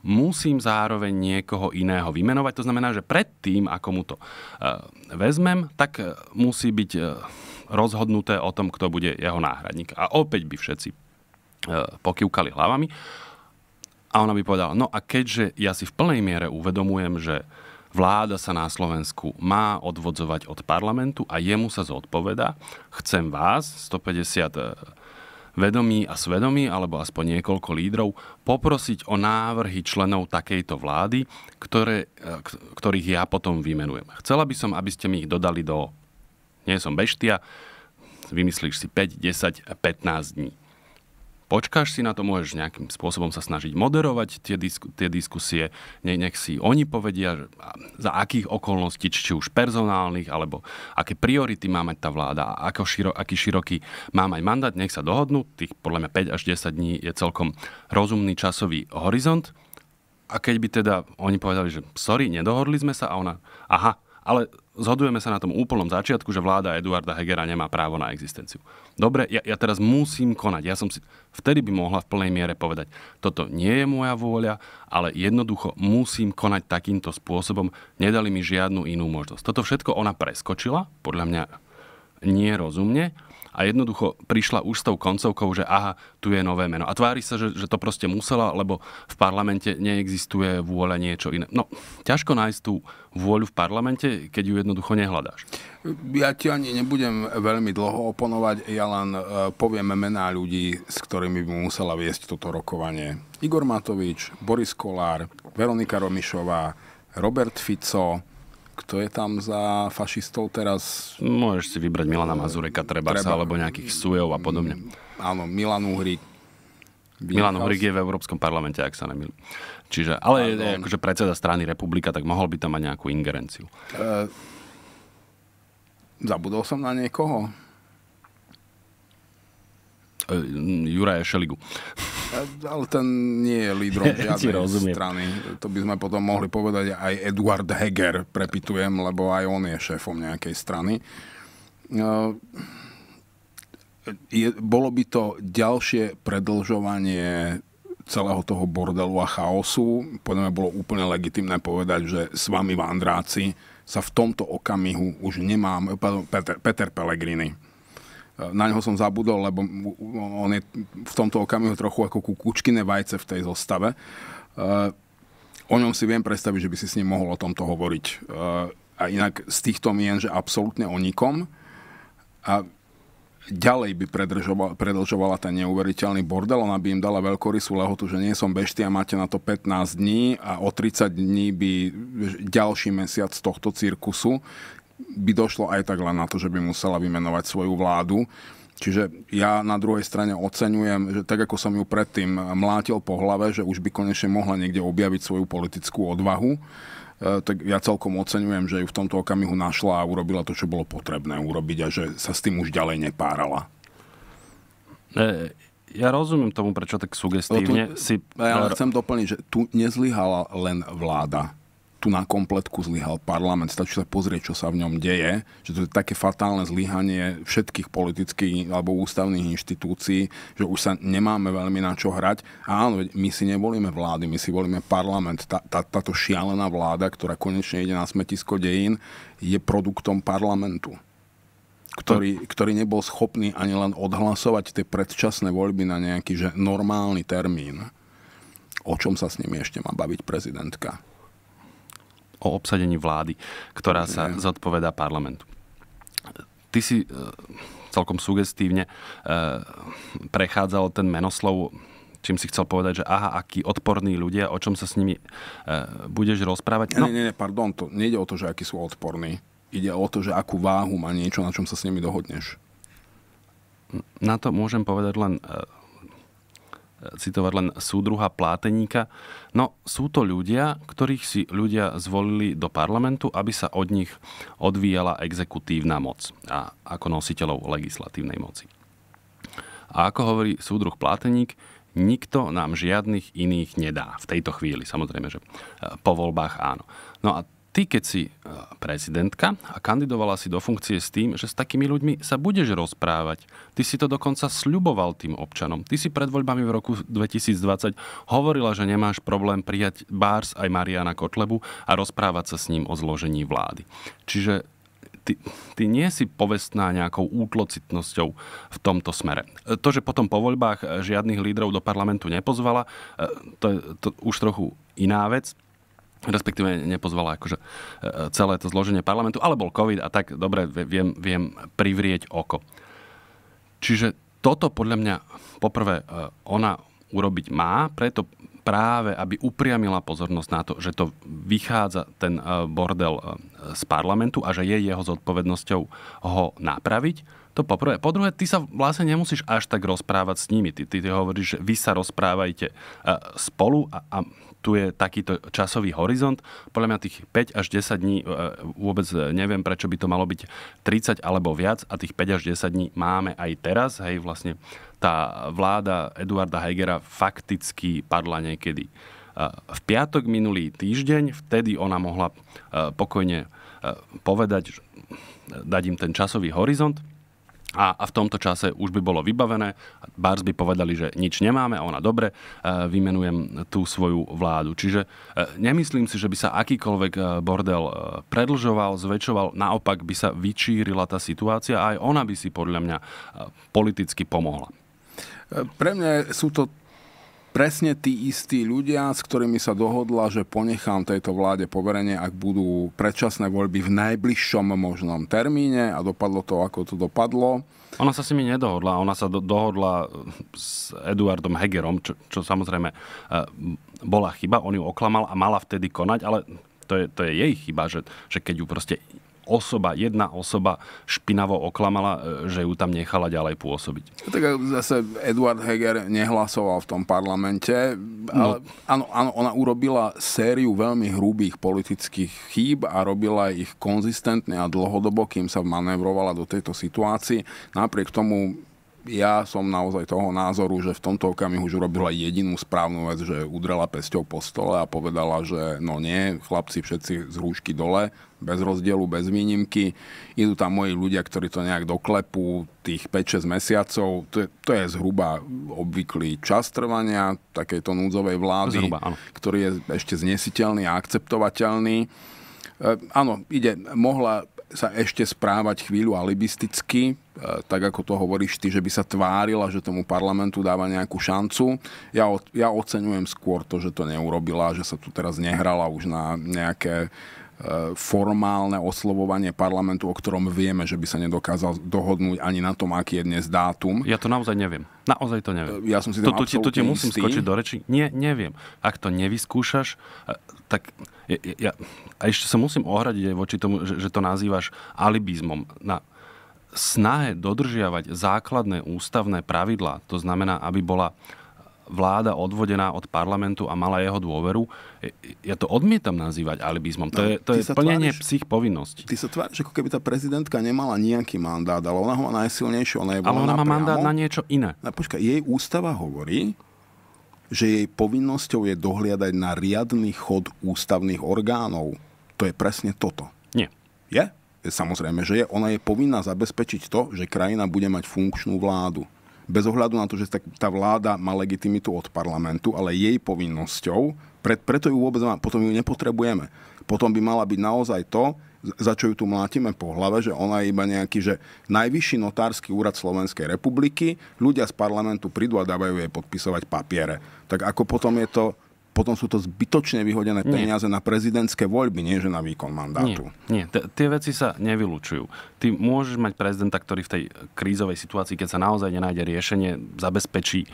musím zároveň niekoho iného vymenovať. To znamená, že predtým, ako mu to eh, vezmem, tak eh, musí byť eh, rozhodnuté o tom, kto bude jeho náhradník. A opäť by všetci pokývkali hlavami. A ona by povedala, no a keďže ja si v plnej miere uvedomujem, že vláda sa na Slovensku má odvodzovať od parlamentu a jemu sa zodpoveda, chcem vás, 150 vedomí a svedomí, alebo aspoň niekoľko lídrov, poprosiť o návrhy členov takejto vlády, ktoré, eh, ktorých ja potom vymenujem. Chcela by som, aby ste mi ich dodali do... Nie som beštia, vymyslíš si 5, 10, 15 dní počkáš si na to, môžeš nejakým spôsobom sa snažiť moderovať tie, disku, tie diskusie, ne, nech si oni povedia, že za akých okolností, či už personálnych, alebo aké priority má mať tá vláda, ako širo, aký široký má mať mandát, nech sa dohodnú, tých podľa mňa 5 až 10 dní je celkom rozumný časový horizont. A keď by teda oni povedali, že sorry, nedohodli sme sa a ona, aha, ale zhodujeme sa na tom úplnom začiatku, že vláda Eduarda Hegera nemá právo na existenciu. Dobre, ja, ja teraz musím konať. Ja som si, vtedy by mohla v plnej miere povedať, toto nie je moja vôľa, ale jednoducho musím konať takýmto spôsobom. Nedali mi žiadnu inú možnosť. Toto všetko ona preskočila, podľa mňa nerozumne. rozumne a jednoducho prišla už s tou koncovkou, že aha, tu je nové meno. A tvári sa, že, že to proste musela, lebo v parlamente neexistuje vôľa niečo iné. No, ťažko nájsť tú vôľu v parlamente, keď ju jednoducho nehľadáš. Ja ti ani nebudem veľmi dlho oponovať, ja len e, poviem mená ľudí, s ktorými by musela viesť toto rokovanie. Igor Matovič, Boris Kolár, Veronika Romišová, Robert Fico, kto je tam za fašistov teraz? Môžeš si vybrať Milana Mazureka, treba, treba... alebo nejakých Sujov a podobne. Mm, áno, Milan Uhrík. Milan Uhrík je v Európskom parlamente, ak sa nemýlim. Čiže, ale je, je akože predseda strany republika, tak mohol by tam mať nejakú ingerenciu. E, zabudol som na niekoho? E, Juraja Šeligu. E, ale ten nie je lídrom žiadnej strany. To by sme potom mohli povedať aj Eduard Heger, prepitujem, lebo aj on je šéfom nejakej strany. E, je, bolo by to ďalšie predlžovanie celého toho bordelu a chaosu. Podľa mňa bolo úplne legitimné povedať, že s vami vandráci sa v tomto okamihu už nemám, Peter, Peter Pellegrini, na ňo som zabudol, lebo on je v tomto okamihu trochu ako kukučkine vajce v tej zostave. Eh, o ňom si viem predstaviť, že by si s ním mohol o tomto hovoriť. Eh, a inak z týchto mien, že absolútne o nikom. A ďalej by predržovala, predlžovala ten neuveriteľný bordel. Ona by im dala veľkorysú lehotu, že nie som beštia, máte na to 15 dní a o 30 dní by ďalší mesiac tohto cirkusu by došlo aj tak len na to, že by musela vymenovať svoju vládu. Čiže ja na druhej strane oceňujem, že tak ako som ju predtým mlátil po hlave, že už by konečne mohla niekde objaviť svoju politickú odvahu, e, tak ja celkom oceňujem, že ju v tomto okamihu našla a urobila to, čo bolo potrebné urobiť a že sa s tým už ďalej nepárala. E, ja rozumiem tomu, prečo tak no sugestívne tu, si... Ja chcem doplniť, že tu nezlyhala len vláda tu na kompletku zlyhal parlament. Stačí sa pozrieť, čo sa v ňom deje. Že to je také fatálne zlyhanie všetkých politických alebo ústavných inštitúcií, že už sa nemáme veľmi na čo hrať. áno, my si nevolíme vlády, my si volíme parlament. Tá, tá, táto šialená vláda, ktorá konečne ide na smetisko dejín, je produktom parlamentu ktorý, ktorý nebol schopný ani len odhlasovať tie predčasné voľby na nejaký že normálny termín. O čom sa s nimi ešte má baviť prezidentka? o obsadení vlády, ktorá sa zodpovedá parlamentu. Ty si e, celkom sugestívne e, prechádzal ten menoslov čím si chcel povedať, že aha, akí odporní ľudia, o čom sa s nimi e, budeš rozprávať? No. Nie, nie, nie, pardon, to nejde o to, že akí sú odporní. Ide o to, že akú váhu má niečo, na čom sa s nimi dohodneš. Na to môžem povedať len e, citovať len súdruha pláteníka. No sú to ľudia, ktorých si ľudia zvolili do parlamentu, aby sa od nich odvíjala exekutívna moc a ako nositeľov legislatívnej moci. A ako hovorí súdruh pláteník, nikto nám žiadnych iných nedá v tejto chvíli. Samozrejme, že e, po voľbách áno. No a ty, keď si e, prezidentka a kandidovala si do funkcie s tým, že s takými ľuďmi sa budeš rozprávať. Ty si to dokonca sľuboval tým občanom. Ty si pred voľbami v roku 2020 hovorila, že nemáš problém prijať Bárs aj Mariana Kotlebu a rozprávať sa s ním o zložení vlády. Čiže ty, ty nie si povestná nejakou útlocitnosťou v tomto smere. E, to, že potom po voľbách žiadnych lídrov do parlamentu nepozvala, e, to je to už trochu iná vec respektíve nepozvala akože e, e, celé to zloženie parlamentu, ale bol COVID a tak dobre viem, viem privrieť oko. Čiže toto podľa mňa poprvé e, ona urobiť má, preto práve, aby upriamila pozornosť na to, že to vychádza ten bordel z parlamentu a že je jeho zodpovednosťou ho napraviť to po prvé. Po druhé, ty sa vlastne nemusíš až tak rozprávať s nimi. Ty, ty, ty hovoríš, že vy sa rozprávajte e, spolu a, a tu je takýto časový horizont. Podľa mňa tých 5 až 10 dní, e, vôbec e, neviem, prečo by to malo byť 30 alebo viac a tých 5 až 10 dní máme aj teraz. Hej, vlastne tá vláda Eduarda Hegera fakticky padla niekedy v piatok minulý týždeň, vtedy ona mohla pokojne povedať, dať im ten časový horizont a, a v tomto čase už by bolo vybavené, Bars by povedali, že nič nemáme a ona dobre, e, vymenujem tú svoju vládu. Čiže e, nemyslím si, že by sa akýkoľvek e, bordel predlžoval, zväčšoval, naopak by sa vyčírila tá situácia a aj ona by si podľa mňa politicky pomohla. Pre mňa sú to presne tí istí ľudia, s ktorými sa dohodla, že ponechám tejto vláde poverenie, ak budú predčasné voľby v najbližšom možnom termíne a dopadlo to, ako to dopadlo. Ona sa s nimi nedohodla, ona sa do- dohodla eh, s Eduardom Hegerom, čo, čo samozrejme e, bola chyba, on ju oklamal a mala vtedy konať, ale to je, to je jej chyba, že, že keď ju proste osoba, jedna osoba špinavo oklamala, e, že ju tam nechala ďalej pôsobiť. No tak zase Eduard Heger nehlasoval v tom parlamente. No. Ale, no. áno, áno, ona urobila sériu veľmi hrubých politických chýb a robila ich konzistentne a dlhodobo, kým sa manévrovala do tejto situácii. Napriek tomu ja som naozaj toho názoru, že v tomto okamihu už urobila jedinú správnu vec, že udrela pesťou po stole a povedala, že no nie, chlapci všetci z rúšky dole, bez rozdielu, bez výnimky. Idú tam moji ľudia, ktorí to nejak doklepú tých 5-6 mesiacov. To je, to je zhruba obvyklý čas trvania takejto núdzovej vlády, zhruba, ktorý je ešte znesiteľný a akceptovateľný. E, áno, ide, mohla sa ešte správať chvíľu alibisticky, E, tak ako to hovoríš ty, že by sa tvárila, že tomu parlamentu dáva nejakú šancu. Ja, ja oceňujem skôr to, že to neurobila, že sa tu teraz nehrala už na nejaké e, formálne oslovovanie parlamentu, o ktorom vieme, že by sa nedokázal dohodnúť ani na tom, aký je dnes dátum. Ja to naozaj neviem. Naozaj to neviem. Ja som si to, to, to ti musím istý. skočiť do reči. Nie, neviem. Ak to nevyskúšaš, e, tak ja, ja, a ešte sa musím ohradiť aj voči tomu, že, že to nazývaš alibizmom. Na snahe dodržiavať základné ústavné pravidlá, to znamená, aby bola vláda odvodená od parlamentu a mala jeho dôveru, e, ja to odmietam nazývať alibizmom. No, to je, to je plnenie tváriš, psych povinností. Ty sa tváriš, ako keby tá prezidentka nemala nejaký mandát, ale ona ho má najsilnejšiu. Ona je ale ona má priamo. mandát na niečo iné. No, počkaj, jej ústava hovorí, že jej povinnosťou je dohliadať na riadny chod ústavných orgánov. To je presne toto. Nie. Je? samozrejme, že je, ona je povinná zabezpečiť to, že krajina bude mať funkčnú vládu. Bez ohľadu na to, že tá vláda má legitimitu od parlamentu, ale jej povinnosťou, pre, preto ju vôbec má, potom ju nepotrebujeme. Potom by mala byť naozaj to, za čo ju tu mlátime po hlave, že ona je iba nejaký, že najvyšší notársky úrad Slovenskej republiky, ľudia z parlamentu prídu a dávajú jej podpisovať papiere. Tak ako potom je to potom sú to zbytočne vyhodené peniaze nie. na prezidentské voľby, nie že na výkon mandátu. Nie, nie. tie veci sa nevylučujú. Ty môžeš mať prezidenta, ktorý v tej krízovej situácii, keď sa naozaj nenájde riešenie, zabezpečí e,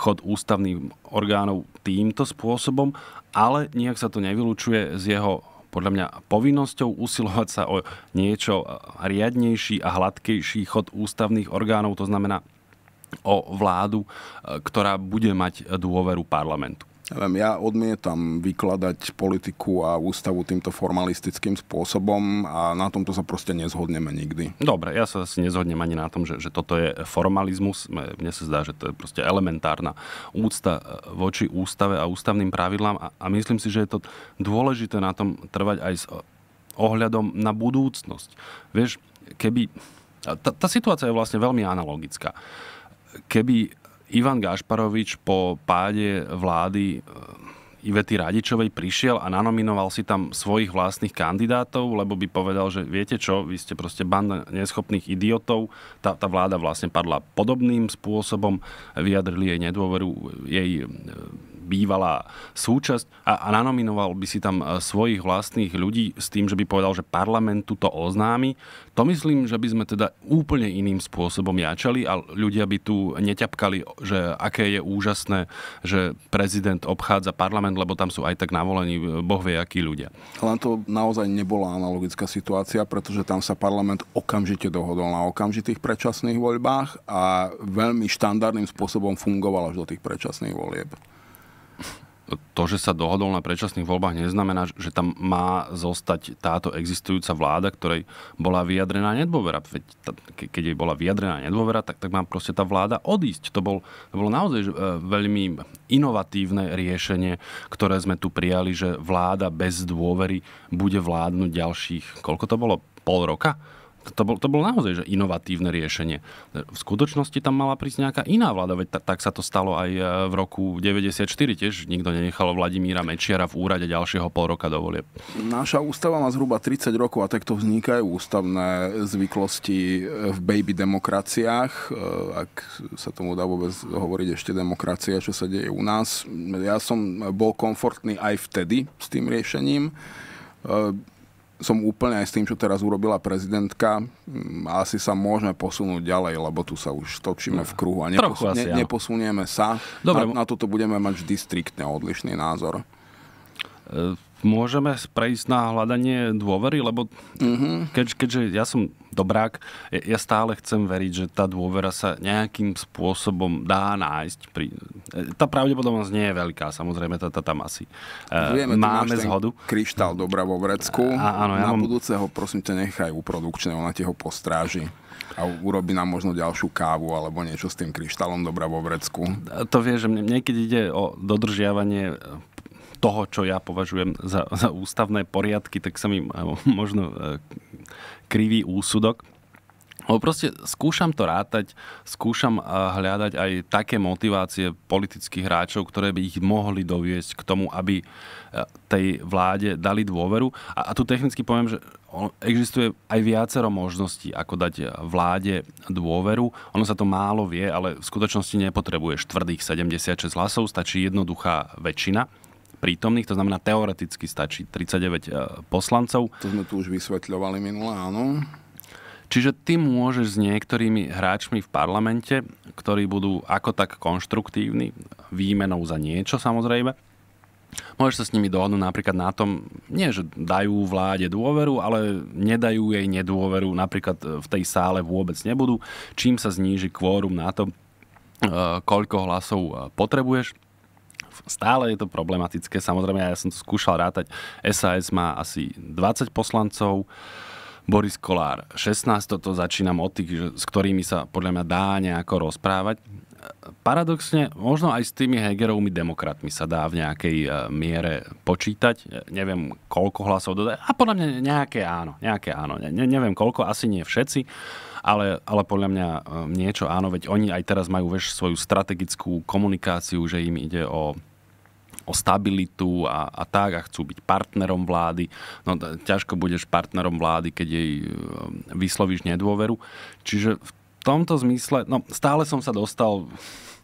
chod ústavných orgánov týmto spôsobom, ale nejak sa to nevylučuje z jeho podľa mňa povinnosťou usilovať sa o niečo riadnejší a hladkejší chod ústavných orgánov, to znamená o vládu, e, ktorá bude mať dôveru parlamentu. Ja odmietam vykladať politiku a ústavu týmto formalistickým spôsobom a na tomto sa proste nezhodneme nikdy. Dobre, ja sa asi nezhodnem ani na tom, že, že toto je formalizmus. Mne sa zdá, že to je proste elementárna úcta e, voči ústave a ústavným pravidlám a, a myslím si, že je to dôležité na tom trvať aj s e, ohľadom na budúcnosť. Vieš, keby... Tá, tá situácia je vlastne veľmi analogická. Keby Ivan Gašparovič po páde vlády e, Ivety Radičovej prišiel a nanominoval si tam svojich vlastných kandidátov, lebo by povedal, že viete čo, vy ste proste banda neschopných idiotov. Tá, tá vláda vlastne padla podobným spôsobom, vyjadrili jej nedôveru jej e, bývalá súčasť a, a nanominoval by si tam e, svojich vlastných ľudí s tým, že by povedal, že parlamentu to oznámi. To myslím, že by sme teda úplne iným spôsobom jačali a ľudia by tu neťapkali, že aké je úžasné, že prezident obchádza parlament, lebo tam sú aj tak navolení e, boh vie akí ľudia. Len to naozaj nebola analogická situácia, pretože tam sa parlament okamžite dohodol na okamžitých predčasných voľbách a veľmi štandardným spôsobom fungoval až do tých predčasných volieb to, že sa dohodol na predčasných voľbách, neznamená, že tam má zostať táto existujúca vláda, ktorej bola vyjadrená nedôvera. Keď jej bola vyjadrená nedôvera, tak, tak má proste tá vláda odísť. To, bol, to bolo naozaj e, veľmi inovatívne riešenie, ktoré sme tu prijali, že vláda bez dôvery bude vládnuť ďalších, koľko to bolo, pol roka? to, bol, to bolo naozaj že inovatívne riešenie. V skutočnosti tam mala prísť nejaká iná vláda, veď ta, tak sa to stalo aj e, v roku 94 tiež. Nikto nenechal Vladimíra Mečiara v úrade ďalšieho pol roka do volieb. Naša ústava má zhruba 30 rokov a takto vznikajú ústavné zvyklosti e, v baby demokraciách, e, ak sa tomu dá vôbec hovoriť ešte demokracia, čo sa deje u nás. Ja som bol komfortný aj vtedy s tým riešením som úplne aj s tým, čo teraz urobila prezidentka, mm, asi sa môžeme posunúť ďalej, lebo tu sa už točíme v kruhu a neposu- asi, ne- neposunieme sa. Dobre. Na, na toto budeme mať vždy striktne odlišný názor. E, môžeme prejsť na hľadanie dôvery, lebo mm-hmm. keď, keďže ja som dobrák, ja, ja stále chcem veriť, že tá dôvera sa nejakým spôsobom dá nájsť. Pri, tá pravdepodobnosť nie je veľká, samozrejme, tá, tá tam asi e, Vieme, máme zhodu. kryštál dobra vo vrecku. A, áno, ja na mám... budúceho, prosím ťa, nechaj u produkčnej, ona ti ho postráži a urobí nám možno ďalšiu kávu alebo niečo s tým kryštálom dobra vo vrecku. To vie, že mne, niekedy ide o dodržiavanie toho, čo ja považujem za, za ústavné poriadky, tak sa mi e, možno e, krivý úsudok. Lebo proste skúšam to rátať, skúšam e, hľadať aj také motivácie politických hráčov, ktoré by ich mohli doviesť k tomu, aby tej vláde dali dôveru. A, a tu technicky poviem, že existuje aj viacero možností, ako dať vláde dôveru. Ono sa to málo vie, ale v skutočnosti nepotrebuje tvrdých 76 hlasov, stačí jednoduchá väčšina prítomných, to znamená teoreticky stačí 39 e, poslancov. To sme tu už vysvetľovali minulé, áno. Čiže ty môžeš s niektorými hráčmi v parlamente, ktorí budú ako tak konštruktívni, výmenou za niečo samozrejme, Môžeš sa s nimi dohodnúť napríklad na tom, nie že dajú vláde dôveru, ale nedajú jej nedôveru, napríklad e, v tej sále vôbec nebudú, čím sa zníži kvórum na to, e, koľko hlasov potrebuješ. Stále je to problematické. Samozrejme, ja som to skúšal rátať. SAS má asi 20 poslancov, Boris Kolár 16, toto začínam od tých, s ktorými sa podľa mňa dá nejako rozprávať. Paradoxne, možno aj s tými Hegerovými demokratmi sa dá v nejakej e, miere počítať. E, neviem, koľko hlasov dodať. A podľa mňa nejaké áno. Nejaké áno. Ne, neviem koľko, asi nie všetci ale, ale podľa mňa e, niečo áno, veď oni aj teraz majú veš, svoju strategickú komunikáciu, že im ide o o stabilitu a, a tak a chcú byť partnerom vlády. No ťažko budeš partnerom vlády, keď jej e, vyslovíš nedôveru. Čiže v tomto zmysle, no stále som sa dostal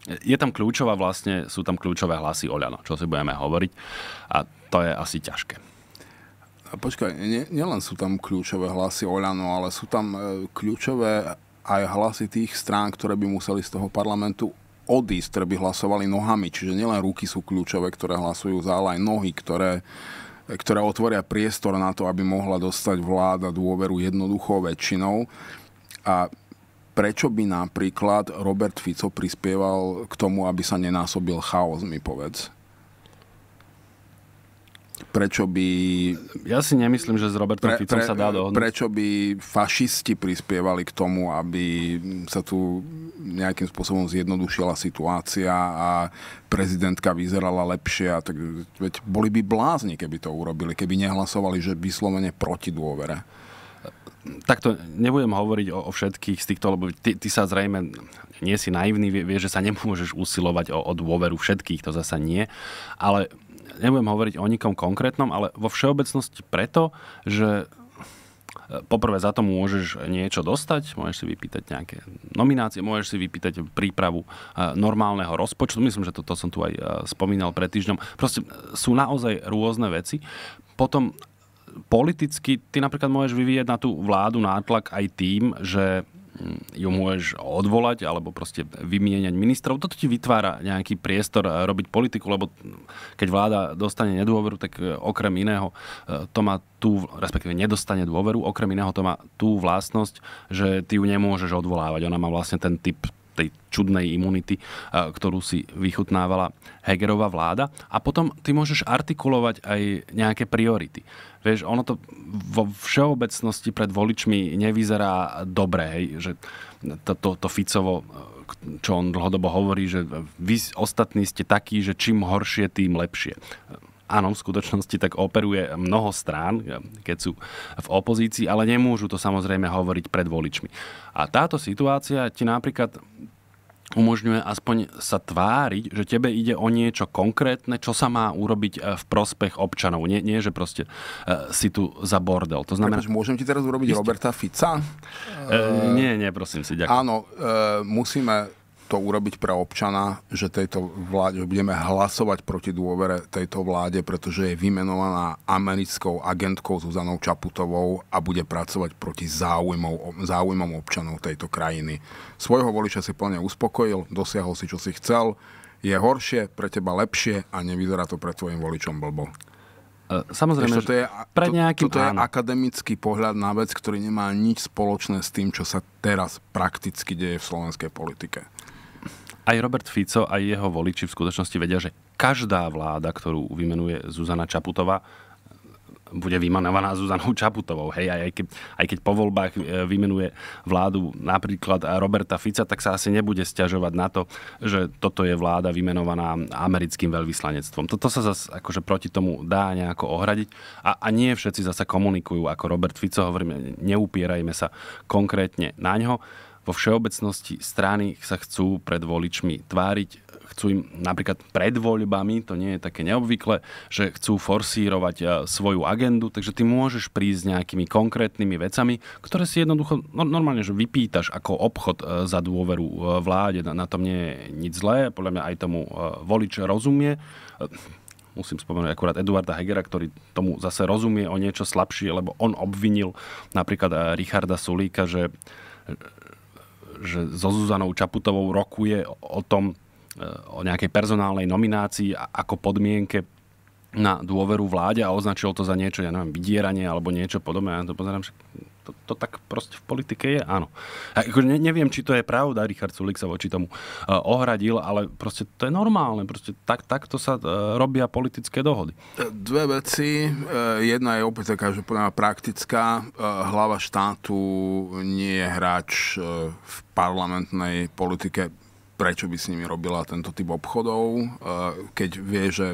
je tam kľúčová vlastne, sú tam kľúčové hlasy Oľano, čo si budeme hovoriť a to je asi ťažké. Počkaj, nie, nielen sú tam kľúčové hlasy Oľano, ale sú tam e, kľúčové aj hlasy tých strán, ktoré by museli z toho parlamentu odísť, ktoré by hlasovali nohami. Čiže nielen ruky sú kľúčové, ktoré hlasujú za, ale aj nohy, ktoré, ktoré otvoria priestor na to, aby mohla dostať vláda dôveru jednoduchou väčšinou. A prečo by napríklad Robert Fico prispieval k tomu, aby sa nenásobil chaos, mi povedz? prečo by... Ja si nemyslím, že s Robertom pre, Ficom pre, sa dá dohodnúť. Prečo by fašisti prispievali k tomu, aby sa tu nejakým spôsobom zjednodušila situácia a prezidentka vyzerala lepšie. A tak, veď boli by blázni, keby to urobili, keby nehlasovali, že vyslovene proti dôvere takto nebudem hovoriť o, o všetkých z týchto, lebo ty, ty sa zrejme nie si naivný, vieš, vie, že sa nemôžeš usilovať o, o dôveru všetkých, to zasa nie, ale nebudem hovoriť o nikom konkrétnom, ale vo všeobecnosti preto, že e, poprvé za to môžeš niečo dostať, môžeš si vypýtať nejaké nominácie, môžeš si vypýtať prípravu e, normálneho rozpočtu. Myslím, že toto som tu aj e, spomínal pred týždňom. Proste sú naozaj rôzne veci. Potom politicky ty napríklad môžeš vyvíjať na tú vládu nátlak aj tým, že ju môžeš odvolať alebo proste vymieňať ministrov. Toto ti vytvára nejaký priestor eh, robiť politiku, lebo keď vláda dostane nedôveru, tak eh, okrem iného eh, to má tú, respektíve nedostane dôveru, okrem iného to má tú vlastnosť, že ty ju nemôžeš odvolávať. Ona má vlastne ten typ tej čudnej imunity, ktorú si vychutnávala Hegerová vláda. A potom ty môžeš artikulovať aj nejaké priority. Vieš, ono to vo všeobecnosti pred voličmi nevyzerá dobre, hej, že to, to, to Ficovo, čo on dlhodobo hovorí, že vy ostatní ste takí, že čím horšie, tým lepšie áno, v skutočnosti tak operuje mnoho strán, keď sú v opozícii, ale nemôžu to samozrejme hovoriť pred voličmi. A táto situácia ti napríklad umožňuje aspoň sa tváriť, že tebe ide o niečo konkrétne, čo sa má urobiť e, v prospech občanov. Nie, nie že proste uh, si tu za bordel. To znamená... Prepač, akože môžem ti teraz urobiť Roberta Fica? Uh, nie, nie, prosím si, ďakujem. Áno, uh, musíme to urobiť pre občana, že tejto vláde budeme hlasovať proti dôvere tejto vláde, pretože je vymenovaná americkou agentkou Zuzanou Čaputovou a bude pracovať proti záujmom, záujmom občanov tejto krajiny. Svojho voliča si plne uspokojil, dosiahol si, čo si chcel, je horšie, pre teba lepšie a nevyzerá to pre tvojim voličom blbo. E, samozrejme, Ešte, to je, pre nejakým, toto je áno. akademický pohľad na vec, ktorý nemá nič spoločné s tým, čo sa teraz prakticky deje v slovenskej politike aj Robert Fico, aj jeho voliči v skutočnosti vedia, že každá vláda, ktorú vymenuje Zuzana Čaputová, bude vymenovaná Zuzanou Čaputovou. Hej, aj, aj, keď, aj keď po voľbách e, vymenuje vládu napríklad Roberta Fica, tak sa asi nebude stiažovať na to, že toto je vláda vymenovaná americkým veľvyslanectvom. Toto sa zase akože proti tomu dá nejako ohradiť a, a nie všetci zase komunikujú ako Robert Fico, hovoríme, neupierajme sa konkrétne na ňo vo všeobecnosti strany sa chcú pred voličmi tváriť chcú im napríklad pred voľbami, to nie je také neobvykle, že chcú forsírovať e, svoju agendu, takže ty môžeš prísť s nejakými konkrétnymi vecami, ktoré si jednoducho no, normálne že vypýtaš ako obchod e, za dôveru e, vláde. Na tom nie je nič zlé, podľa mňa aj tomu volič rozumie musím spomenúť akurát Eduarda Hegera, ktorý tomu zase rozumie o niečo slabšie, lebo on obvinil napríklad Richarda Sulíka, že že so Zuzanou Čaputovou rokuje o tom, eh, o nejakej personálnej nominácii ako podmienke na dôveru vláde a označil to za niečo, ja neviem, vydieranie alebo niečo podobné. Ja to pozerám, že to, to tak proste v politike je, áno. A, ne, neviem, či to je pravda, Richard Sulik sa voči tomu uh, ohradil, ale proste to je normálne, proste tak, takto sa uh, robia politické dohody. Dve veci. Eh, jedna je opäť taká, že podľa praktická. Hlava štátu nie je hráč v parlamentnej politike prečo by s nimi robila tento typ obchodov, keď vie, že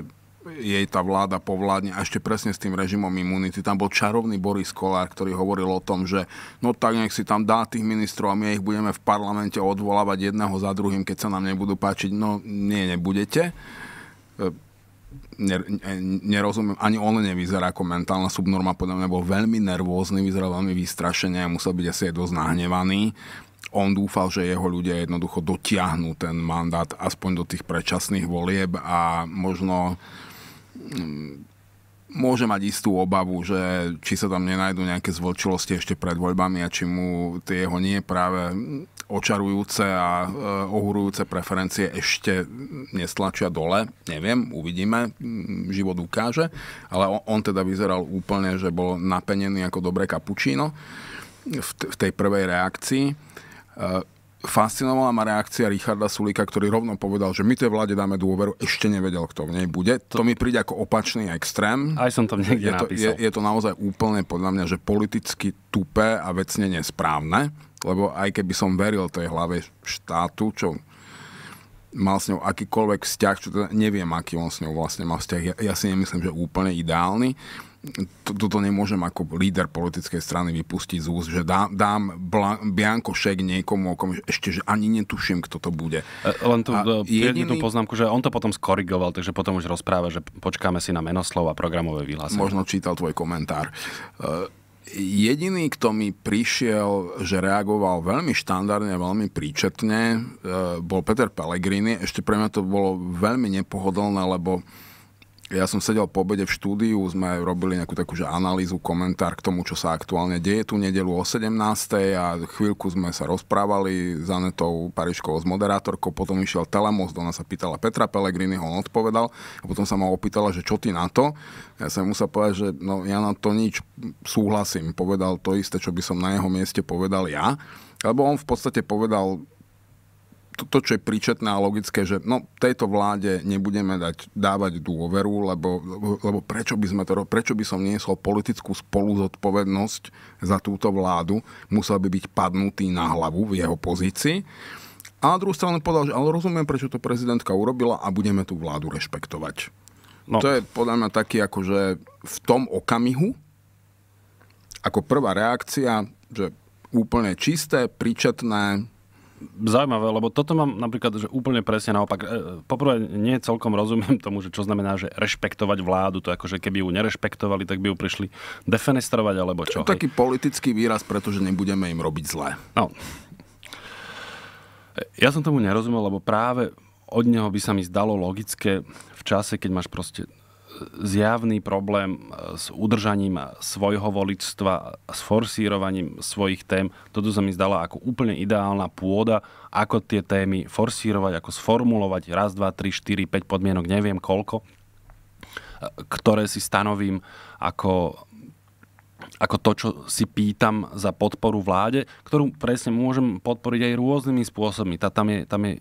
jej tá vláda povládne a ešte presne s tým režimom imunity. Tam bol čarovný Boris Kolár, ktorý hovoril o tom, že no tak nech si tam dá tých ministrov a my ich budeme v parlamente odvolávať jedného za druhým, keď sa nám nebudú páčiť. No nie, nebudete. E, Ner, e, nerozumiem, ani on nevyzerá ako mentálna subnorma, podľa mňa bol veľmi nervózny, vyzeral veľmi vystrašene a musel byť asi aj dosť nahnevaný on dúfal, že jeho ľudia jednoducho dotiahnu ten mandát aspoň do tých predčasných volieb a možno môže mať istú obavu, že či sa tam nenajdu nejaké zvlčilosti ešte pred voľbami a či mu tie jeho nie práve očarujúce a e, ohurujúce preferencie ešte nestlačia dole. Neviem, uvidíme, život ukáže. Ale on, on teda vyzeral úplne, že bol napenený ako dobré kapučíno v, t- v tej prvej reakcii. E, Fascinovala ma reakcia Richarda Sulika, ktorý rovno povedal, že my tej vláde dáme dôveru, ešte nevedel, kto v nej bude. To, to mi príde ako opačný extrém. Aj som tam niekde je to, napísal. Je, je to naozaj úplne podľa mňa, že politicky tupé a vecne nesprávne, lebo aj keby som veril tej hlave štátu, čo mal s ňou akýkoľvek vzťah, čo teda neviem, aký on s ňou vlastne mal vzťah, ja, ja si nemyslím, že úplne ideálny, toto nemôžem ako líder politickej strany vypustiť z úst, že dám, dám bla, bianko šek niekomu, komu, ešte že ani netuším, kto to bude. E, len e, tú, jediný... tú poznámku, že on to potom skorigoval, takže potom už rozpráva, že počkáme si na menoslov a programové vyhlásenie. Možno čítal tvoj komentár. E, jediný, kto mi prišiel, že reagoval veľmi štandardne, veľmi príčetne, bol Peter Pellegrini. Ešte pre mňa to bolo veľmi nepohodlné, lebo ja som sedel po obede v štúdiu, sme robili nejakú takú že analýzu, komentár k tomu, čo sa aktuálne deje Tu nedelu o 17. a chvíľku sme sa rozprávali s Anetou Pariškou, s moderátorkou, potom išiel Telemos, ona sa pýtala Petra Pellegriniho, on odpovedal a potom sa ma opýtala, že čo ty na to? Ja som musel povedať, že no, ja na to nič súhlasím, povedal to isté, čo by som na jeho mieste povedal ja, lebo on v podstate povedal to, to, čo je príčetné a logické, že no, tejto vláde nebudeme dať, dávať dôveru, lebo, lebo prečo, by sme to, prečo by som niesol politickú spoluzodpovednosť za túto vládu, musel by byť padnutý na hlavu v jeho pozícii. A na druhú stranu povedal, že ale rozumiem, prečo to prezidentka urobila a budeme tú vládu rešpektovať. No. To je podľa mňa taký, akože v tom okamihu, ako prvá reakcia, že úplne čisté, príčetné, zaujímavé, lebo toto mám napríklad že úplne presne naopak. E, poprvé, nie celkom rozumiem tomu, že čo znamená, že rešpektovať vládu. To akože keby ju nerešpektovali, tak by ju prišli defenestrovať alebo čo. To je taký hej. politický výraz, pretože nebudeme im robiť zlé. No. Ja som tomu nerozumel, lebo práve od neho by sa mi zdalo logické v čase, keď máš proste zjavný problém e, s udržaním svojho voličstva, s forsírovaním svojich tém. Toto sa mi zdala ako úplne ideálna pôda, ako tie témy forsírovať, ako sformulovať raz, dva, tri, štyri, päť podmienok, neviem koľko, e, ktoré si stanovím ako ako to, čo si pýtam za podporu vláde, ktorú presne môžem podporiť aj rôznymi spôsobmi. Tá, tam, je, tam je e,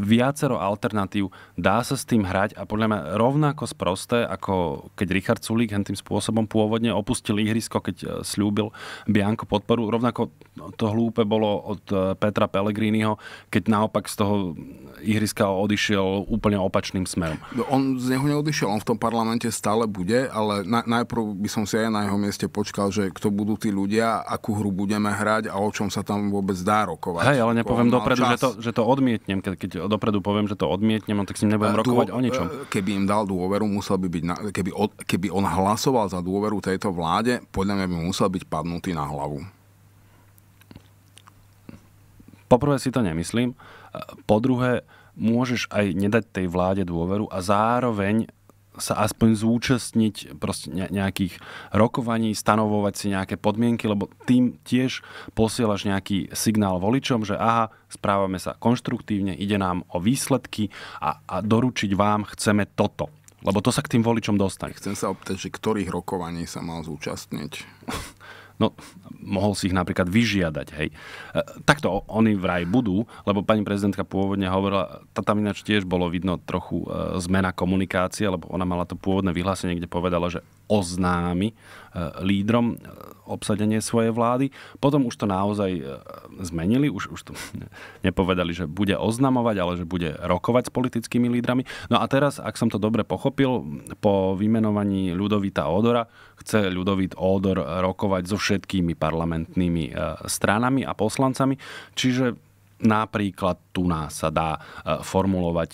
viacero alternatív, dá sa s tým hrať a podľa mňa rovnako sprosté, ako keď Richard Sulík tým spôsobom pôvodne opustil ihrisko, keď e, slúbil Bianko podporu, rovnako to hlúpe bolo od e, Petra Pellegriniho, keď naopak z toho ihriska odišiel úplne opačným smerom. No, on z neho neodišiel, on v tom parlamente stále bude, ale na, najprv by som si aj na jeho mieste po počkal, že kto budú tí ľudia, akú hru budeme hrať a o čom sa tam vôbec dá rokovať. Hej, ale nepoviem dopredu, že to, že to odmietnem. Keď, keď dopredu poviem, že to odmietnem, no tak s nebudem e, rokovať Dô, o ničom. E, keby im dal dôveru, musel by byť, na, keby, od, keby on hlasoval za dôveru tejto vláde, podľa mňa by musel byť padnutý na hlavu. Poprvé si to nemyslím. E, po druhé, môžeš aj nedať tej vláde dôveru a zároveň sa aspoň zúčastniť proste nejakých rokovaní, stanovovať si nejaké podmienky, lebo tým tiež posielaš nejaký signál voličom, že aha, správame sa konštruktívne, ide nám o výsledky a, a doručiť vám chceme toto. Lebo to sa k tým voličom dostane. Chcem sa opýtať, že ktorých rokovaní sa mal zúčastniť? No, mohol si ich napríklad vyžiadať, hej. E, takto oni vraj budú, lebo pani prezidentka pôvodne hovorila, tá tam ináč tiež bolo vidno trochu e, zmena komunikácie, lebo ona mala to pôvodné vyhlásenie, kde povedala, že oznámi e, lídrom e, obsadenie svojej vlády. Potom už to naozaj e, zmenili, už, už to nepovedali, že bude oznamovať, ale že bude rokovať s politickými lídrami. No a teraz, ak som to dobre pochopil, po vymenovaní Ľudovita odora. chce Ľudovit odor rokovať so všetkými parlamentnými stranami a poslancami, čiže napríklad tu nás sa dá formulovať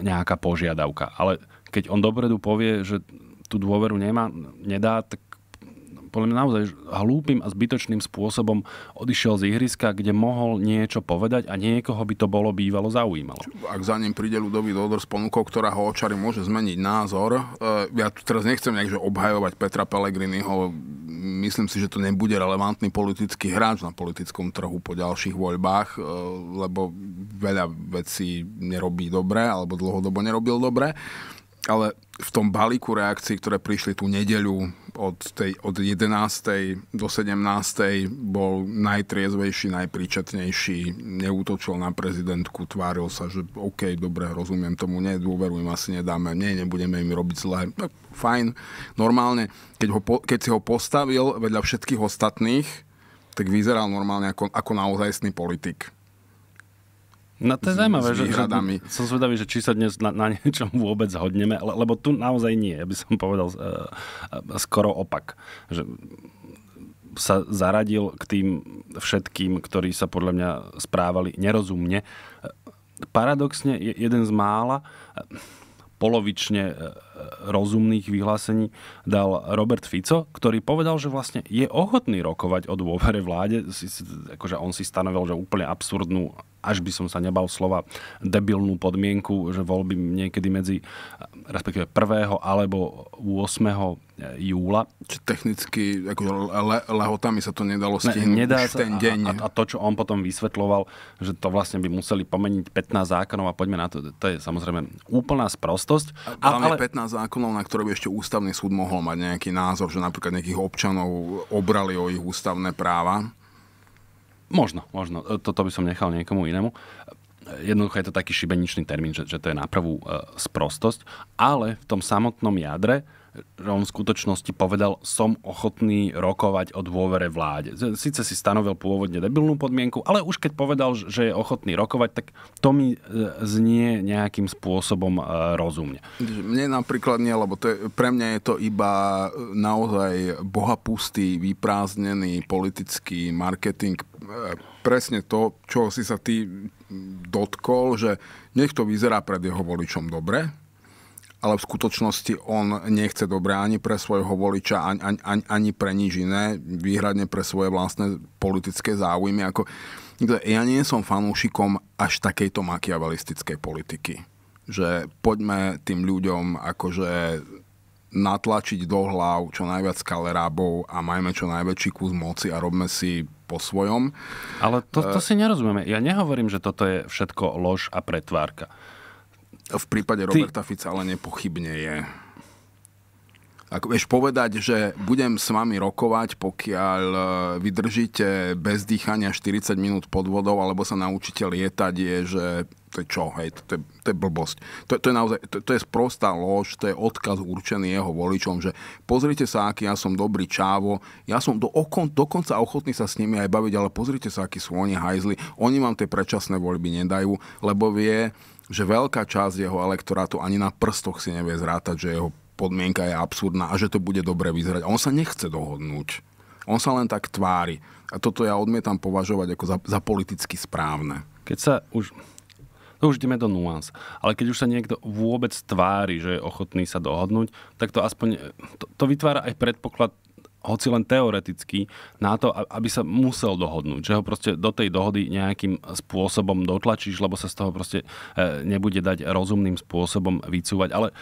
nejaká požiadavka, ale keď on dopredu povie, že tú dôveru nemá, nedá, tak podľa mňa naozaj hlúpým a zbytočným spôsobom odišiel z ihriska, kde mohol niečo povedať a niekoho by to bolo bývalo zaujímalo. Ak za ním príde ľudový Dodor s ponukou, ktorá ho očarí, môže zmeniť názor. Eh, ja tu teraz nechcem nejakže obhajovať Petra Pellegriniho. Myslím si, že to nebude relevantný politický hráč na politickom trhu po ďalších voľbách, eh, lebo veľa vecí nerobí dobre alebo dlhodobo nerobil dobre ale v tom balíku reakcií, ktoré prišli tú nedeľu od, tej, od 11. do 17. bol najtriezvejší, najpríčetnejší, neútočil na prezidentku, tváril sa, že OK, dobre, rozumiem tomu, dôverujem, asi nedáme, nie, nebudeme im robiť zle. No, fajn, normálne, keď, ho, keď si ho postavil vedľa všetkých ostatných, tak vyzeral normálne ako, ako naozajstný politik No to je zaujímavé, že, že som zvedavý, že či sa dnes na, na niečom vôbec hodneme, le, lebo tu naozaj nie, ja by som povedal uh, skoro opak. Že sa zaradil k tým všetkým, ktorí sa podľa mňa správali nerozumne. E, paradoxne jeden z mála polovične rozumných vyhlásení dal Robert Fico, ktorý povedal, že vlastne je ochotný rokovať o dôvere vláde. Akože on si stanovil, že úplne absurdnú až by som sa nebal slova debilnú podmienku, že voľby niekedy medzi respektíve 1. alebo 8. júla. Čiže technicky ako le, lehotami sa to nedalo stihnúť ne, nedá už ten deň. A, a, a to, čo on potom vysvetloval, že to vlastne by museli pomeniť 15 zákonov a poďme na to, to je samozrejme úplná sprostosť. A, ale, ale 15 zákonov, na ktoré by ešte ústavný súd mohol mať nejaký názor, že napríklad nejakých občanov obrali o ich ústavné práva? Možno, možno. E, toto by som nechal niekomu inému e, jednoducho je to taký šibeničný termín, že, že to je na prvú e, sprostosť, ale v tom samotnom jadre on v skutočnosti povedal, som ochotný rokovať o dôvere vláde. Sice si stanovil pôvodne debilnú podmienku, ale už keď povedal, že je ochotný rokovať, tak to mi e, znie nejakým spôsobom e, rozumne. Mne napríklad nie, lebo to je, pre mňa je to iba e, naozaj bohapustý, vyprázdnený politický marketing presne to, čo si sa ty dotkol, že nech to vyzerá pred jeho voličom dobre, ale v skutočnosti on nechce dobrá ani pre svojho voliča, ani, ani, ani pre nič iné, výhradne pre svoje vlastné politické záujmy. Ako, ja nie som fanúšikom až takejto makiavelistickej politiky. Že poďme tým ľuďom akože natlačiť do hlav čo najviac kalerábov a majme čo najväčší kus moci a robme si po svojom. Ale to, to e- si nerozumieme. Ja nehovorím, že toto je všetko lož a pretvárka v prípade Roberta Ty... Fica ale nepochybne je. Ako vieš povedať, že budem s vami rokovať, pokiaľ e, vydržíte bez dýchania 40 minút pod vodou, alebo sa naučíte lietať, je, že to je čo, hej, to, to, je, to je blbosť. To, to je naozaj, to, to je sprostá lož, to je odkaz určený jeho voličom, že pozrite sa, aký ja som dobrý čávo, ja som do okon, dokonca ochotný sa s nimi aj baviť, ale pozrite sa, aký sú oni hajzli, oni vám tie predčasné voľby nedajú, lebo vie, že veľká časť jeho elektorátu ani na prstoch si nevie zrátať, že jeho podmienka je absurdná a že to bude dobre vyzerať. on sa nechce dohodnúť. On sa len tak tvári. A toto ja odmietam považovať ako za, za politicky správne. Keď sa už... To už ideme do nuans. Ale keď už sa niekto vôbec tvári, že je ochotný sa dohodnúť, tak to aspoň... To, to vytvára aj predpoklad hoci len teoreticky, na to, aby sa musel dohodnúť. Že ho proste do tej dohody nejakým spôsobom dotlačíš, lebo sa z toho proste e, nebude dať rozumným spôsobom vycúvať. Ale e,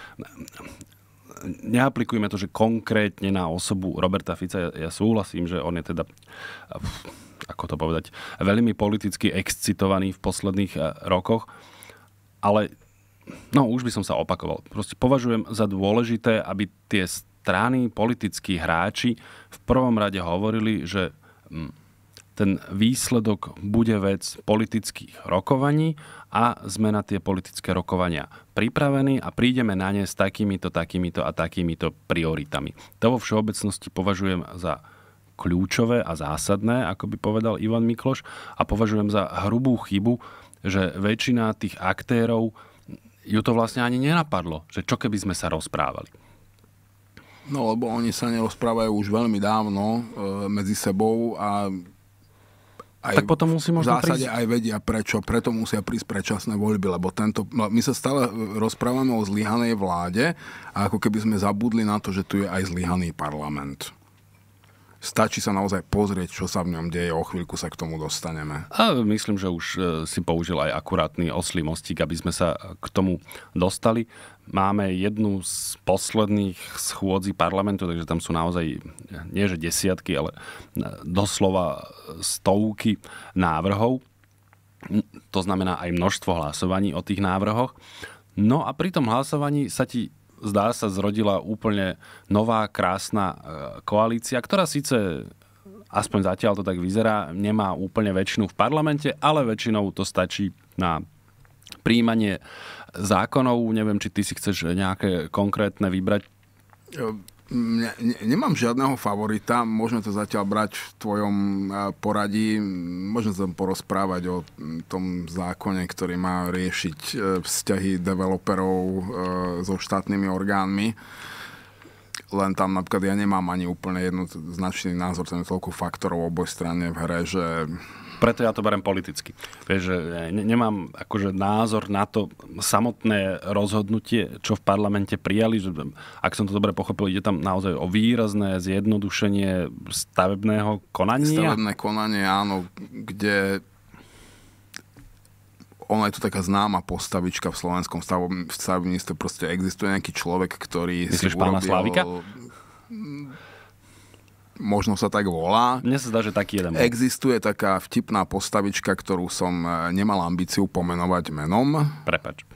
neaplikujme to, že konkrétne na osobu Roberta Fica, ja, ja súhlasím, že on je teda ako to povedať, veľmi politicky excitovaný v posledných e, rokoch, ale no už by som sa opakoval. Proste považujem za dôležité, aby tie strany, politickí hráči v prvom rade hovorili, že mm, ten výsledok bude vec politických rokovaní a sme na tie politické rokovania pripravení a prídeme na ne s takýmito, takýmito a takýmito prioritami. To vo všeobecnosti považujem za kľúčové a zásadné, ako by povedal Ivan Mikloš, a považujem za hrubú chybu, že väčšina tých aktérov ju to vlastne ani nenapadlo, že čo keby sme sa rozprávali. No lebo oni sa nerozprávajú už veľmi dávno e, medzi sebou a aj tak potom musí možno v zásade prísť... aj vedia prečo, preto musia prísť predčasné voľby, lebo tento, no, my sa stále e, rozprávame o zlyhanej vláde a ako keby sme zabudli na to, že tu je aj zlyhaný parlament. Stačí sa naozaj pozrieť, čo sa v ňom deje, o chvíľku sa k tomu dostaneme. A myslím, že už e, si použil aj akurátny oslý mostík, aby sme sa k tomu dostali. Máme jednu z posledných schôdzi parlamentu, takže tam sú naozaj e, nie že desiatky, ale e, doslova stovky návrhov. To znamená aj množstvo hlasovaní o tých návrhoch. No a pri tom hlasovaní sa ti zdá sa, zrodila úplne nová, krásna e, koalícia, ktorá síce aspoň zatiaľ to tak vyzerá, nemá úplne väčšinu v parlamente, ale väčšinou to stačí na príjmanie zákonov. Neviem, či ty si chceš nejaké konkrétne vybrať. Ne, ne, nemám žiadneho favorita, môžeme to zatiaľ brať v tvojom eh, poradí, môžeme sa porozprávať o mm, tom zákone, ktorý má riešiť eh, vzťahy developerov eh, so štátnymi orgánmi. Len tam napríklad ja nemám ani úplne jednoznačný názor, tam je toľko faktorov oboj strane v hre, že preto ja to berem politicky. Vieš, že ne- nemám akože názor na to samotné rozhodnutie, čo v parlamente prijali. Že, ak som to dobre pochopil, ide tam naozaj o výrazné zjednodušenie stavebného konania. Stavebné konanie, áno, kde ona je tu taká známa postavička v slovenskom stavebníctve, proste existuje nejaký človek, ktorý Myslíš si urobil... pána Slavika? Mm, možno sa tak volá. Mne sa zdá, že taký jeden. Existuje taká vtipná postavička, ktorú som e, nemal ambíciu pomenovať menom. Prepač. E,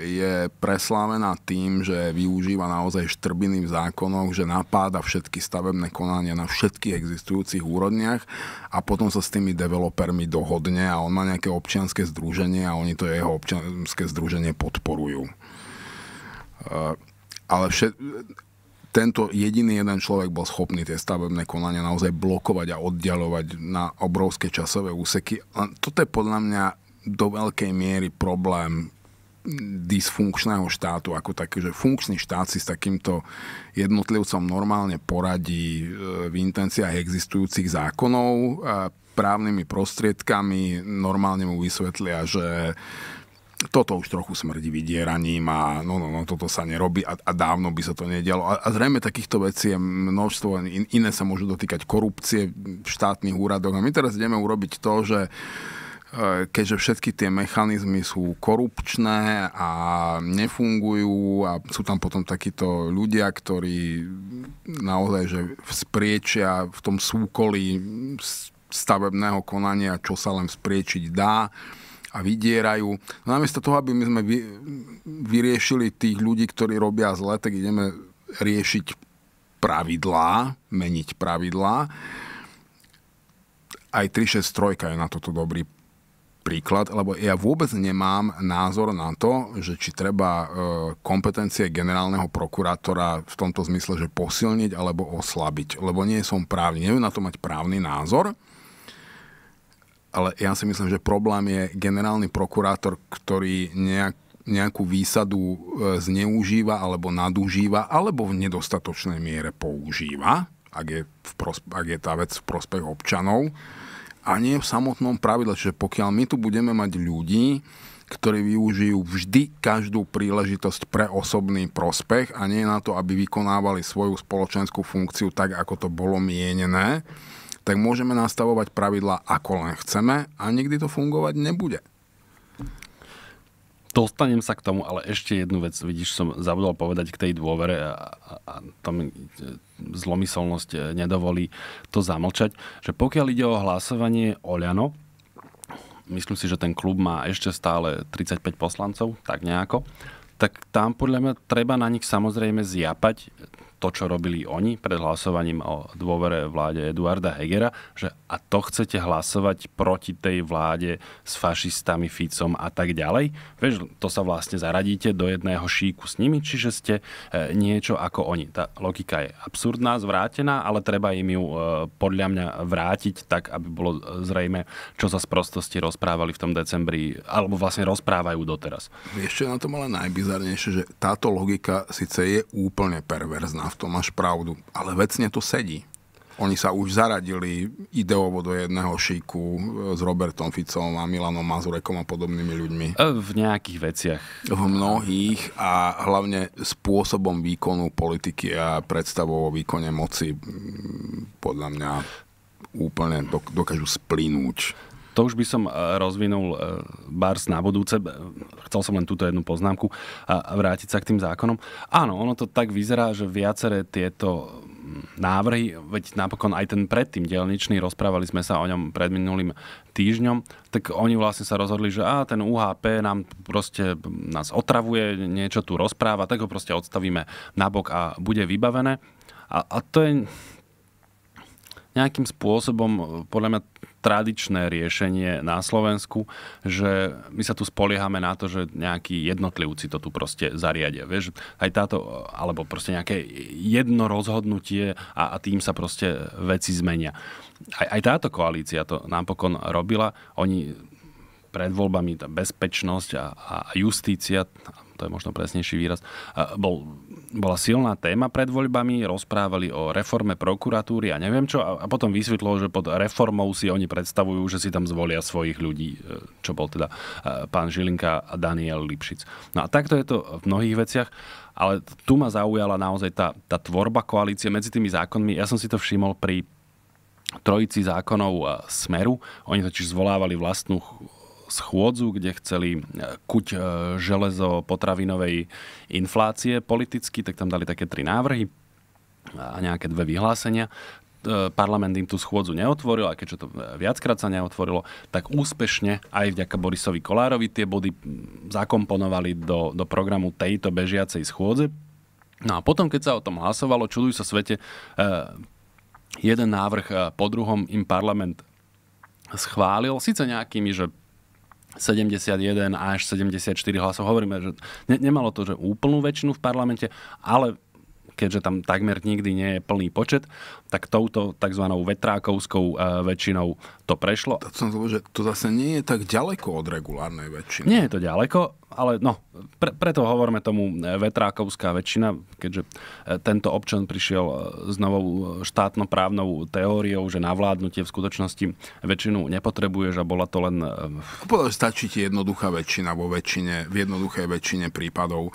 je preslávená tým, že využíva naozaj štrbiny v zákonoch, že napáda všetky stavebné konania na všetkých existujúcich úrodniach a potom sa s tými developermi dohodne a on má nejaké občianske združenie a oni to jeho občianske združenie podporujú e, ale všet, tento jediný jeden človek bol schopný tie stavebné konania naozaj blokovať a oddialovať na obrovské časové úseky. A toto je podľa mňa do veľkej miery problém dysfunkčného štátu ako taký, že funkčný štát si s takýmto jednotlivcom normálne poradí e, v intenciách existujúcich zákonov, e, právnymi prostriedkami, normálne mu vysvetlia, že toto už trochu smrdí vydieraním a no, no, no, toto sa nerobí a, a dávno by sa to nedialo. A, a zrejme takýchto vecí je množstvo, in, iné sa môžu dotýkať korupcie v štátnych úradoch a my teraz ideme urobiť to, že e, keďže všetky tie mechanizmy sú korupčné a nefungujú a sú tam potom takíto ľudia, ktorí naozaj že spriečia v tom súkolí stavebného konania, čo sa len spriečiť dá, a vydierajú. No namiesto toho, aby my sme vy, vyriešili tých ľudí, ktorí robia zle, tak ideme riešiť pravidlá, meniť pravidlá. Aj 363 je na toto dobrý príklad, lebo ja vôbec nemám názor na to, že či treba e, kompetencie generálneho prokurátora v tomto zmysle, že posilniť alebo oslabiť, lebo nie som právny, neviem na to mať právny názor ale ja si myslím, že problém je generálny prokurátor, ktorý nejak nejakú výsadu e, zneužíva alebo nadužíva alebo v nedostatočnej miere používa, ak je, v prosp- ak je tá vec v prospech občanov a nie v samotnom pravidle. že pokiaľ my tu budeme mať ľudí, ktorí využijú vždy každú príležitosť pre osobný prospech a nie na to, aby vykonávali svoju spoločenskú funkciu tak, ako to bolo mienené, tak môžeme nastavovať pravidla ako len chceme a nikdy to fungovať nebude. Dostanem sa k tomu, ale ešte jednu vec, vidíš, som zabudol povedať k tej dôvere a, a, a mi e, zlomyselnosť e, nedovolí to zamlčať, že pokiaľ ide o hlasovanie Oľano, myslím si, že ten klub má ešte stále 35 poslancov, tak nejako, tak tam podľa mňa treba na nich samozrejme zjapať to, čo robili oni pred hlasovaním o dôvere vláde Eduarda Hegera, že a to chcete hlasovať proti tej vláde s fašistami, Ficom a tak ďalej. Vieš, to sa vlastne zaradíte do jedného šíku s nimi, čiže ste e, niečo ako oni. Tá logika je absurdná, zvrátená, ale treba im ju e, podľa mňa vrátiť tak, aby bolo zrejme, čo sa z prostosti rozprávali v tom decembri, alebo vlastne rozprávajú doteraz. Ešte na tom ale najbizarnejšie, že táto logika síce je úplne perverzná, a v tom máš pravdu. Ale vecne to sedí. Oni sa už zaradili ideovo do jedného šíku e, s Robertom Ficom a Milanom Mazurekom a podobnými ľuďmi. E, v nejakých veciach. V mnohých a hlavne spôsobom výkonu politiky a predstavou o výkone moci mm, podľa mňa úplne dokážu splínuť. To už by som e, rozvinul e, bars na budúce. Chcel som len túto jednu poznámku a vrátiť sa k tým zákonom. Áno, ono to tak vyzerá, že viaceré tieto mm, návrhy, veď napokon aj ten predtým dielničný, rozprávali sme sa o ňom pred minulým týždňom, tak oni vlastne sa rozhodli, že á, ten UHP nám proste nás otravuje, niečo tu rozpráva, tak ho proste odstavíme nabok a bude vybavené. A, a to je nejakým spôsobom podľa mňa tradičné riešenie na Slovensku, že my sa tu spoliehame na to, že nejakí jednotlivci to tu proste zariadia. Vieš, aj táto, alebo proste nejaké jedno rozhodnutie a, a tým sa proste veci zmenia. Aj, aj táto koalícia to napokon robila. Oni pred voľbami tá bezpečnosť a, a justícia, to je možno presnejší výraz, bol bola silná téma pred voľbami, rozprávali o reforme prokuratúry a neviem čo, a, potom vysvetlo, že pod reformou si oni predstavujú, že si tam zvolia svojich ľudí, e, čo bol teda e, pán Žilinka a Daniel Lipšic. No a takto je to v mnohých veciach. Ale tu ma zaujala naozaj tá, tá tvorba koalície medzi tými zákonmi. Ja som si to všimol pri trojici zákonov e, Smeru. Oni totiž zvolávali vlastnú schôdzu, kde chceli e, kuť e, železo potravinovej inflácie politicky, tak tam dali také tri návrhy e, a nejaké dve vyhlásenia parlament im tú schôdzu neotvoril a keďže to viackrát sa neotvorilo, tak úspešne aj vďaka Borisovi Kolárovi tie body zakomponovali do, do programu tejto bežiacej schôdze. No a potom, keď sa o tom hlasovalo, čuduj sa svete, jeden návrh po druhom im parlament schválil, síce nejakými, že 71 až 74 hlasov. Hovoríme, že ne, nemalo to že úplnú väčšinu v parlamente, ale keďže tam takmer nikdy nie je plný počet, tak touto tzv. vetrákovskou e, väčšinou to prešlo. To, som zlovo, že to zase nie je tak ďaleko od regulárnej väčšiny. Nie je to ďaleko, ale no, pre, preto hovoríme tomu e, vetrákovská väčšina, keďže e, tento občan prišiel s novou štátnoprávnou teóriou, že na vládnutie v skutočnosti väčšinu nepotrebuješ a bola to len... Povedal, stačí ti jednoduchá väčšina vo väčšine, v jednoduchej väčšine prípadov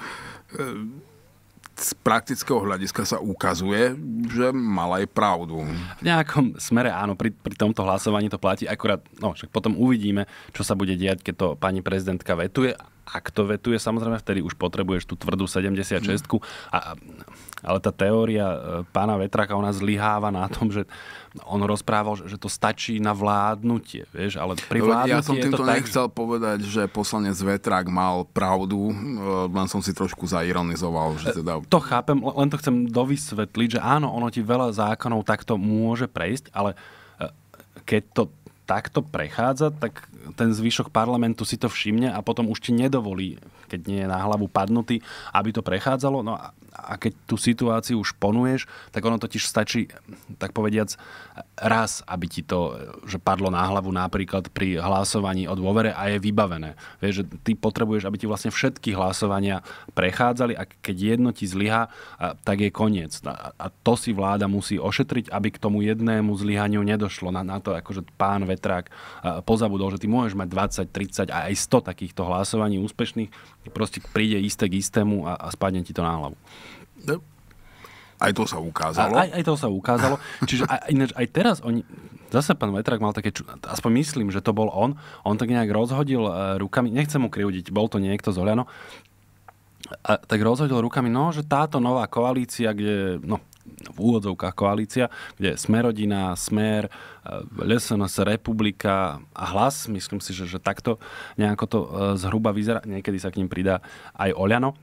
z praktického hľadiska sa ukazuje, že mala aj pravdu. V nejakom smere áno, pri, pri tomto hlasovaní to platí, akurát, no však potom uvidíme, čo sa bude diať, keď to pani prezidentka vetuje ak to vetuje, samozrejme vtedy už potrebuješ tú tvrdú 76. Mm. A, ale tá teória e, pána Vetraka, ona zlyháva na tom, že on rozprával, že to stačí na vládnutie, vieš, ale pri vládnutí Ja som týmto tak, nechcel povedať, že poslanec Vetrak mal pravdu, e, len som si trošku zaironizoval. Že e, teda... To chápem, len to chcem dovysvetliť, že áno, ono ti veľa zákonov takto môže prejsť, ale keď to takto prechádza, tak ten zvyšok parlamentu si to všimne a potom už ti nedovolí, keď nie je na hlavu padnutý, aby to prechádzalo. No a a keď tú situáciu už ponuješ, tak ono totiž stačí, tak povediac, raz, aby ti to, že padlo na hlavu napríklad pri hlasovaní o dôvere a je vybavené. Vieš, že ty potrebuješ, aby ti vlastne všetky hlasovania prechádzali a keď jedno ti zlyha, tak je koniec. A, a to si vláda musí ošetriť, aby k tomu jednému zlyhaniu nedošlo. Na, na to, akože pán Vetrák pozabudol, že ty môžeš mať 20, 30 a aj 100 takýchto hlasovaní úspešných, proste príde isté k istému a, a spadne ti to na hlavu. No. Aj to sa ukázalo. Aj, aj to sa ukázalo. Čiže aj, ináč, aj teraz oni... Zase pán Vetrak mal také... Ču, aspoň myslím, že to bol on. On tak nejak rozhodil e, rukami. Nechcem mu kriudiť, bol to niekto z Oliano. A, tak rozhodil rukami, no, že táto nová koalícia, kde... No, v úvodzovkách koalícia, kde je Smerodina, Smer, e, LSNS, Republika a Hlas, myslím si, že, že takto nejako to e, zhruba vyzerá. Niekedy sa k ním pridá aj Oľano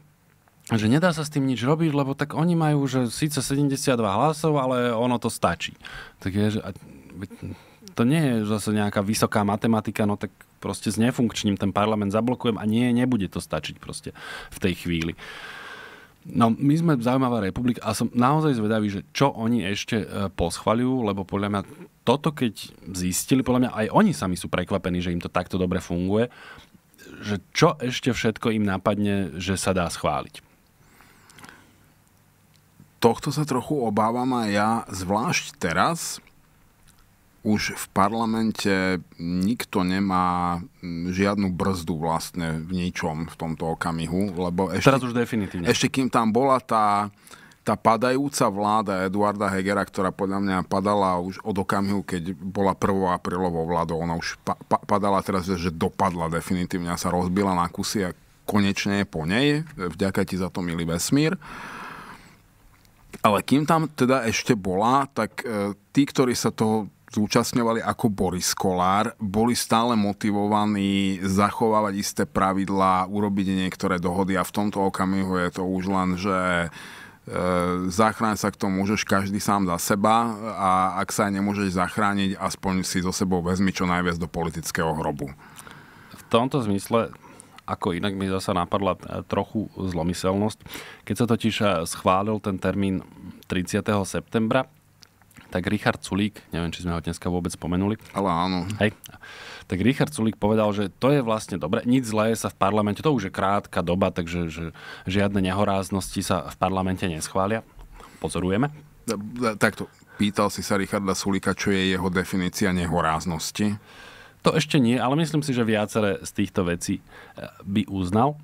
že nedá sa s tým nič robiť, lebo tak oni majú, že síce 72 hlasov, ale ono to stačí. Tak je, že to nie je zase nejaká vysoká matematika, no tak proste s nefunkčným ten parlament zablokujem a nie, nebude to stačiť proste v tej chvíli. No, my sme zaujímavá republika a som naozaj zvedavý, že čo oni ešte e, poschvaľujú, lebo podľa mňa toto, keď zistili, podľa mňa aj oni sami sú prekvapení, že im to takto dobre funguje, že čo ešte všetko im napadne, že sa dá schváliť tohto sa trochu obávam aj ja, zvlášť teraz, už v parlamente nikto nemá mm, žiadnu brzdu vlastne v ničom v tomto okamihu, lebo ešte, Teraz už definitívne. ešte kým tam bola tá, tá padajúca vláda Eduarda Hegera, ktorá podľa mňa padala už od okamihu, keď bola 1. aprílovou vládou, ona už pa, pa, padala teraz, že dopadla definitívne a sa rozbila na kusy a konečne je po nej. Vďaka ti za to, milý vesmír. Uh, ale kým tam teda ešte bola, tak e, tí, ktorí sa toho zúčastňovali ako Boris Kolár, boli stále motivovaní zachovávať isté pravidlá, urobiť niektoré dohody a v tomto okamihu je to už len, že e, zachráň sa k tomu môžeš každý sám za seba a ak sa aj nemôžeš zachrániť, aspoň si so sebou vezmi čo najviac do politického hrobu. V tomto zmysle ako inak mi zasa napadla e, trochu zlomyselnosť. Keď sa totiž e, schválil ten termín 30. septembra, tak Richard Culík, neviem, či sme ho dneska vôbec spomenuli. Ale áno. Hej. Tak Richard Culík povedal, že to je vlastne dobre, nič zlé sa v parlamente, to už je krátka doba, takže že žiadne nehoráznosti sa v parlamente neschvália. Pozorujeme. E, takto, pýtal si sa Richarda Sulika, čo je jeho definícia nehoráznosti? To ešte nie, ale myslím si, že viaceré z týchto vecí eh, by uznal.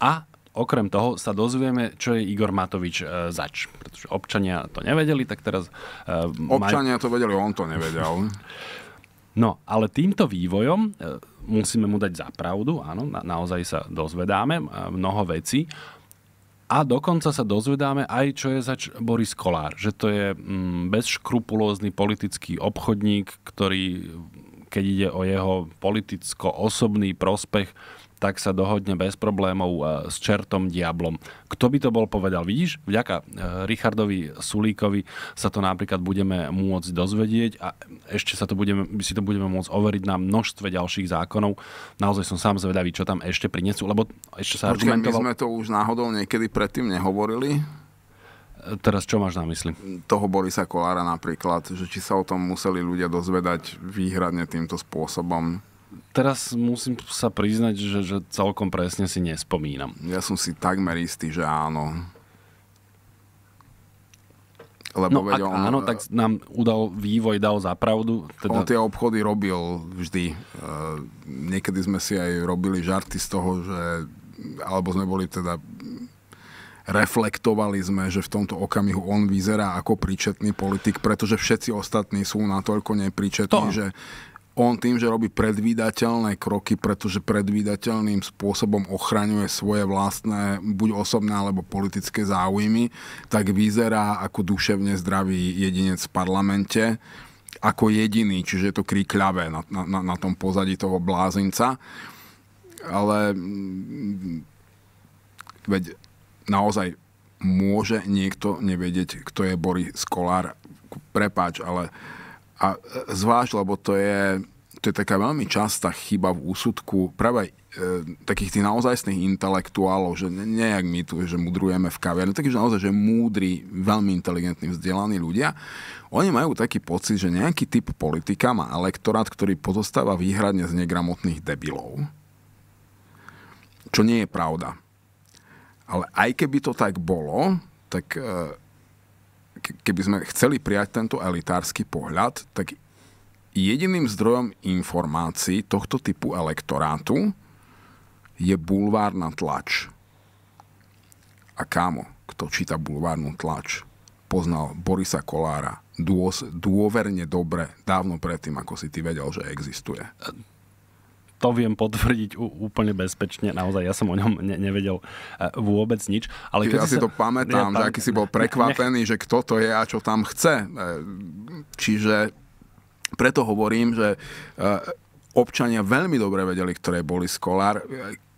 A okrem toho sa dozvieme, čo je Igor Matovič eh, zač. Pretože občania to nevedeli, tak teraz... Eh, občania to vedeli, on to nevedel. No, ale týmto vývojom musíme mu dať zapravdu, áno, na, naozaj sa dozvedáme mnoho vecí. A dokonca sa dozvedáme aj, čo je zač Boris Kolár. Že to je mm, bezškrupulózny politický obchodník, ktorý keď ide o jeho politicko-osobný prospech, tak sa dohodne bez problémov e, s čertom diablom. Kto by to bol povedal? Vidíš, vďaka e, Richardovi Sulíkovi sa to napríklad budeme môcť dozvedieť a ešte sa to budeme, si to budeme môcť overiť na množstve ďalších zákonov. Naozaj som sám zvedavý, čo tam ešte prinesú, lebo ešte sa Počkej, argumentoval... my sme to už náhodou niekedy predtým nehovorili Teraz čo máš na mysli? Toho Borisa Kolára napríklad, že či sa o tom museli ľudia dozvedať výhradne týmto spôsobom. Teraz musím sa priznať, že, že celkom presne si nespomínam. Ja som si takmer istý, že áno. Lebo no, ak on, áno, e, tak nám udal vývoj, dal za pravdu. Teda... On tie obchody robil vždy. E, niekedy sme si aj robili žarty z toho, že alebo sme boli teda reflektovali sme, že v tomto okamihu on vyzerá ako príčetný politik, pretože všetci ostatní sú natoľko nepríčetní, to. že on tým, že robí predvídateľné kroky, pretože predvídateľným spôsobom ochraňuje svoje vlastné, buď osobné, alebo politické záujmy, tak vyzerá ako duševne zdravý jedinec v parlamente ako jediný, čiže je to kríkľavé na, na, na tom pozadí toho blázinca. Ale mm, veď naozaj môže niekto nevedieť, kto je Boris Kolár. Prepáč, ale a zvlášť, lebo to je, to je taká veľmi častá chyba v úsudku práve e, takých tých naozajstných intelektuálov, že nejak my tu, že mudrujeme v kaviarni, takže naozaj, že múdri, veľmi inteligentní, vzdelaní ľudia, oni majú taký pocit, že nejaký typ politika má elektorát, ktorý pozostáva výhradne z negramotných debilov. Čo nie je pravda ale aj keby to tak bolo, tak e, keby sme chceli prijať tento elitársky pohľad, tak jediným zdrojom informácií tohto typu elektorátu je bulvárna tlač. A kámo, kto číta bulvárnu tlač, poznal Borisa Kolára dôverne dobre dávno predtým, ako si ty vedel, že existuje to viem potvrdiť úplne bezpečne. Naozaj, ja som o ňom ne- nevedel eh, vôbec nič. Ale keď ja si sa... to pamätám, ja, že aký si bol prekvapený, ne... že kto to je a čo tam chce. Eh, čiže preto hovorím, že eh, občania veľmi dobre vedeli, ktoré boli skolár.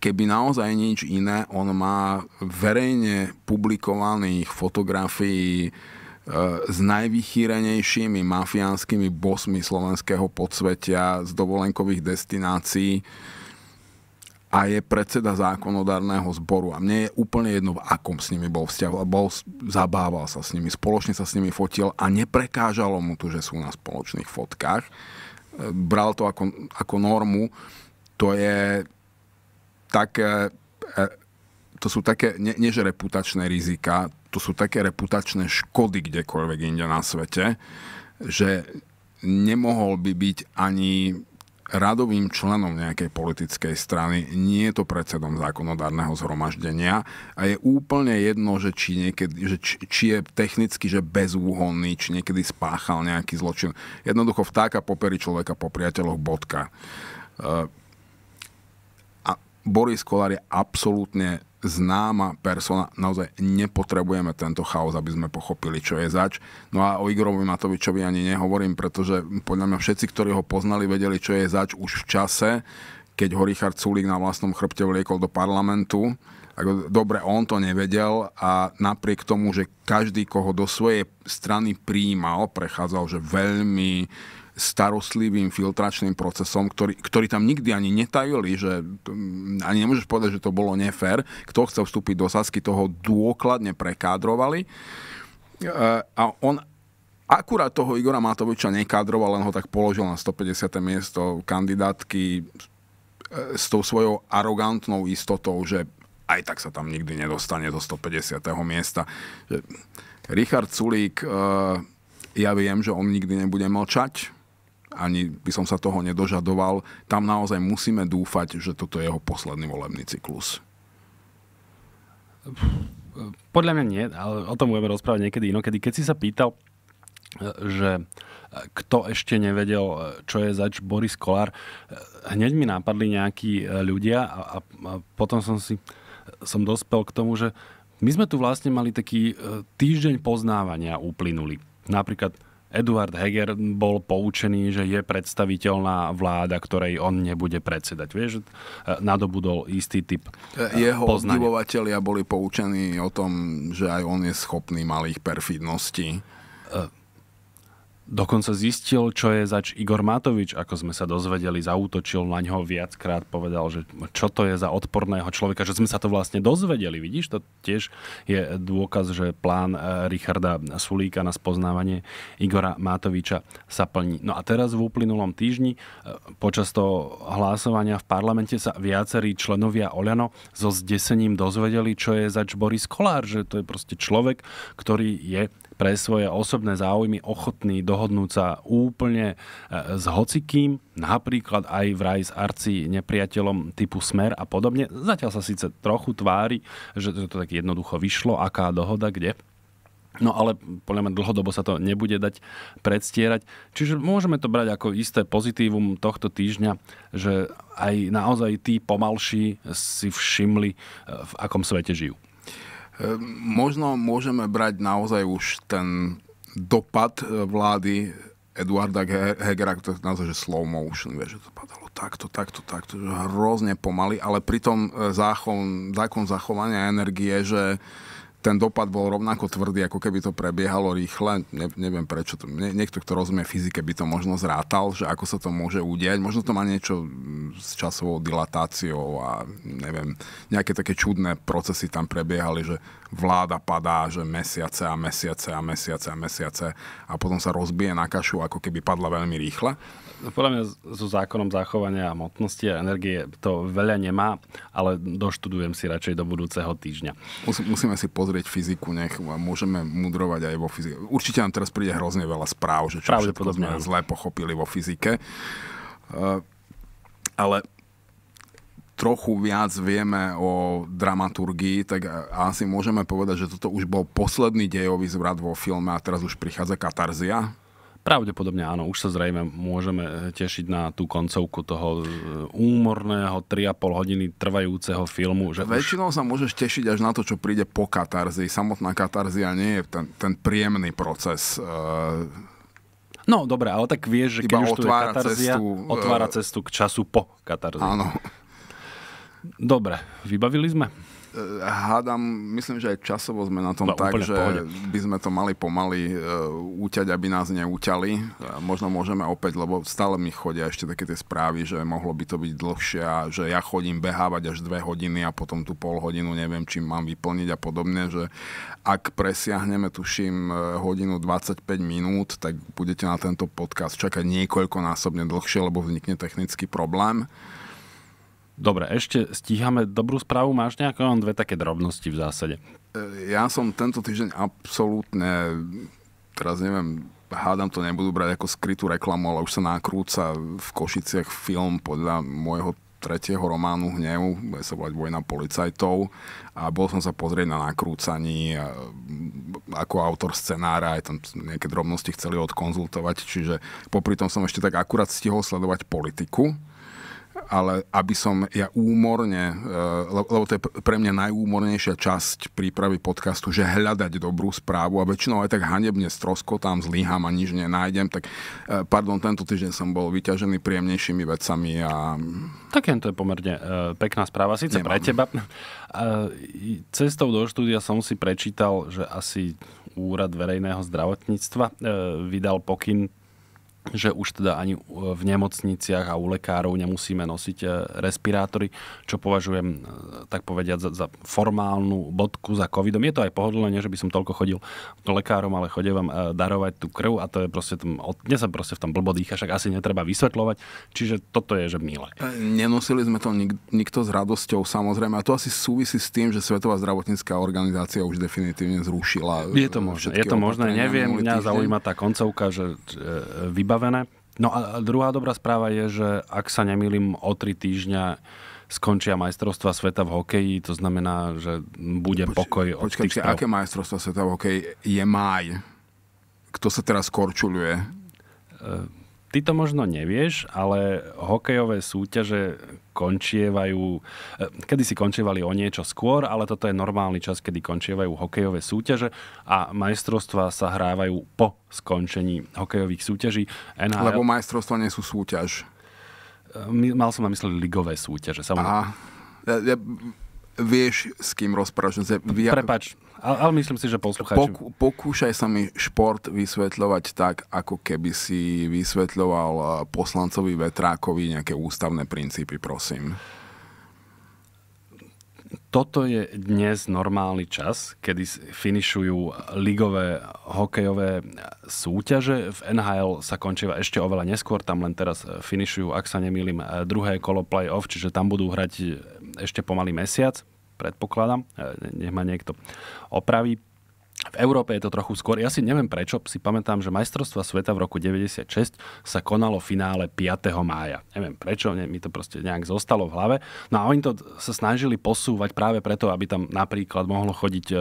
Keby naozaj nič iné, on má verejne publikovaných fotografií E, s najvychýrenejšími mafiánskymi bosmi slovenského podsvetia z dovolenkových destinácií a je predseda zákonodárneho zboru. A mne je úplne jedno, v akom s nimi bol vzťah A bol, zabával sa s nimi, spoločne sa s nimi fotil a neprekážalo mu to, že sú na spoločných fotkách. E, bral to ako, ako normu. To je také, e, to sú také, nie, nie že reputačné rizika, to sú také reputačné škody kdekoľvek inde na svete, že nemohol by byť ani radovým členom nejakej politickej strany, nie je to predsedom zákonodárneho zhromaždenia a je úplne jedno, že či, niekedy, že či, či je technicky že bezúhonný, či niekedy spáchal nejaký zločin. Jednoducho vtáka popery človeka po priateľoch bodka. E, a Boris Kolár je absolútne známa persona, naozaj nepotrebujeme tento chaos, aby sme pochopili, čo je zač. No a o Igorovi Matovičovi ani nehovorím, pretože podľa mňa všetci, ktorí ho poznali, vedeli, čo je zač už v čase, keď ho Richard Sulík na vlastnom chrbte vliekol do parlamentu. Dobre, on to nevedel a napriek tomu, že každý, koho do svojej strany príjmal, prechádzal, že veľmi starostlivým filtračným procesom, ktorý, ktorý tam nikdy ani netajili, že mm, ani nemôžeš povedať, že to bolo nefér. Kto chcel vstúpiť do Sasky, toho dôkladne prekádrovali. E, a on akurát toho Igora Matoviča nekádroval, len ho tak položil na 150. miesto kandidátky e, s tou svojou arogantnou istotou, že aj tak sa tam nikdy nedostane do 150. miesta. Richard Sulík, e, ja viem, že on nikdy nebude mlčať, ani by som sa toho nedožadoval. Tam naozaj musíme dúfať, že toto je jeho posledný volebný cyklus. Podľa mňa nie, ale o tom budeme rozprávať niekedy inokedy. Keď si sa pýtal, že kto ešte nevedel, čo je zač Boris Kolár, hneď mi napadli nejakí ľudia a, a, a potom som si som dospel k tomu, že my sme tu vlastne mali taký e, týždeň poznávania uplynuli. Napríklad Eduard Heger bol poučený, že je predstaviteľná vláda, ktorej on nebude predsedať. Vieš, e, nadobudol istý typ e, Jeho poznania. boli poučení o tom, že aj on je schopný malých perfidností. E, Dokonca zistil, čo je zač Igor Matovič, ako sme sa dozvedeli, zautočil na ňo viackrát, povedal, že čo to je za odporného človeka, že sme sa to vlastne dozvedeli. Vidíš, to tiež je dôkaz, že plán e, Richarda Sulíka na spoznávanie Igora Matoviča sa plní. No a teraz v uplynulom týždni e, počas toho hlasovania v parlamente sa viacerí členovia Oliano so zdesením dozvedeli, čo je zač Boris Kolár, že to je proste človek, ktorý je pre svoje osobné záujmy ochotní dohodnúť sa úplne e, s hocikým, napríklad aj vraj s arci nepriateľom typu Smer a podobne. Zatiaľ sa síce trochu tvári, že to tak jednoducho vyšlo, aká dohoda, kde. No ale podľa mňa dlhodobo sa to nebude dať predstierať. Čiže môžeme to brať ako isté pozitívum tohto týždňa, že aj naozaj tí pomalší si všimli, e, v akom svete žijú. Ehm, možno môžeme brať naozaj už ten dopad e, vlády Eduarda Hegera, to naozaj, že slow motion, vieš, že to padalo takto, takto, takto, že hrozne pomaly, ale pritom e, zákon, zákon zachovania energie, že ten dopad bol rovnako tvrdý, ako keby to prebiehalo rýchle. Ne, neviem prečo. To, nie, niekto, kto rozumie fyzike, by to možno zrátal, že ako sa to môže udiať. Možno to má niečo s časovou dilatáciou a neviem, nejaké také čudné procesy tam prebiehali, že vláda padá, že mesiace a mesiace a mesiace a mesiace a potom sa rozbije na kašu, ako keby padla veľmi rýchle. No, podľa mňa so zákonom zachovania hmotnosti a energie to veľa nemá, ale doštudujem si radšej do budúceho týždňa. Musíme si pozrieť pozrieť fyziku, nech môžeme mudrovať aj vo fyzike. Určite nám teraz príde hrozne veľa správ, že čo všetko sme zle pochopili vo fyzike. E, ale trochu viac vieme o dramaturgii, tak asi môžeme povedať, že toto už bol posledný dejový zvrat vo filme a teraz už prichádza katarzia Pravdepodobne áno, už sa zrejme môžeme eh, tešiť na tú koncovku toho eh, úmorného 3,5 hodiny trvajúceho filmu. Že Väčšinou už... sa môžeš tešiť až na to, čo príde po katarzii. Samotná katarzia nie je ten, ten príjemný proces eh, No, dobre, ale tak vieš, že keď už tu je katarzia, cestu, otvára cestu k času po katarzii. Áno. Dobre, vybavili sme. E, hádam, myslím, že aj časovo sme na tom no, tak, že pohode. by sme to mali pomaly uh, úťať, aby nás neúťali. Uh, možno môžeme opäť, lebo stále mi chodia ešte také tie správy, že mohlo by to byť dlhšie a že ja chodím behávať až dve hodiny a potom tú pol hodinu neviem, čím mám vyplniť a podobne, že ak presiahneme, tuším, hodinu 25 minút, tak budete na tento podcast čakať niekoľkonásobne dlhšie, lebo vznikne technický problém. Dobre, ešte stíhame dobrú správu. Máš nejaké? len dve také drobnosti v zásade. E, ja som tento týždeň absolútne, teraz neviem, hádam to nebudú brať ako skrytú reklamu, ale už sa nakrúca v Košiciach film podľa môjho tretieho románu Hnevu, bude sa volať Vojna policajtov a bol som sa pozrieť na nakrúcaní ako autor scenára, aj tam nejaké drobnosti chceli odkonzultovať, čiže popri tom som ešte tak akurát stihol sledovať politiku, ale aby som ja úmorne, e, lebo to je pre mňa najúmornejšia časť prípravy podcastu, že hľadať dobrú správu a väčšinou aj tak hanebne stroskotám, zlyhám a nič nenájdem, tak e, pardon, tento týždeň som bol vyťažený príjemnejšími vecami a... Tak to je pomerne e, pekná správa, síce Nemám. pre teba. Cestou do štúdia som si prečítal, že asi Úrad verejného zdravotníctva vydal pokyn že už teda ani e, v nemocniciach a u lekárov nemusíme nosiť e, respirátory, čo považujem e, tak povediať za, za formálnu bodku za covidom. Je to aj pohodlné, nie že by som toľko chodil k lekárom, ale chodím darovať tú krv a to je proste, tam, dnes sa proste v tom blbo dýcha, však asi netreba vysvetľovať, čiže toto je, že milé. Nenosili sme to nik- nikto s radosťou samozrejme a to asi súvisí s tým, že Svetová zdravotnícká organizácia už definitívne zrušila. Je to možné, je to možné, neviem, mňa týždeň. zaujíma tá koncovka, že vyba vybavené. No a druhá dobrá správa je, že ak sa nemýlim, o tri týždňa skončia majstrovstva sveta v hokeji, to znamená, že bude Poč- pokoj od počkaj, tých aké majstrovstva sveta v hokeji je máj? Kto sa teraz korčuluje? E, ty to možno nevieš, ale hokejové súťaže končievajú, e, kedy si končievali o niečo skôr, ale toto je normálny čas, kedy končievajú hokejové súťaže a majstrovstva sa hrávajú po skončení hokejových súťaží. NHL... Lebo majstrovstvá nie sú súťaž. E, mal som na mysli ligové súťaže, samozrejme. Aha. Ja, ja, vieš, s kým rozprávaš. Ja... Prepač, ale, ale myslím si, že poslucháči... Poku, pokúšaj sa mi šport vysvetľovať tak, ako keby si vysvetľoval eh, poslancovi Vetrákovi nejaké ústavné princípy, prosím. Toto je dnes normálny čas, kedy finišujú ligové hokejové súťaže. V NHL sa končíva ešte oveľa neskôr, tam len teraz eh, finišujú, ak sa nemýlim, eh, druhé kolo play-off, čiže tam budú hrať ešte pomaly mesiac predpokladám, e, nech ma niekto opraví. V Európe je to trochu skôr. Ja si neviem prečo, si pamätám, že majstrovstva sveta v roku 96 sa konalo v finále 5. mája. Neviem prečo, ne, mi to proste nejak zostalo v hlave. No a oni to sa snažili posúvať práve preto, aby tam napríklad mohlo chodiť e,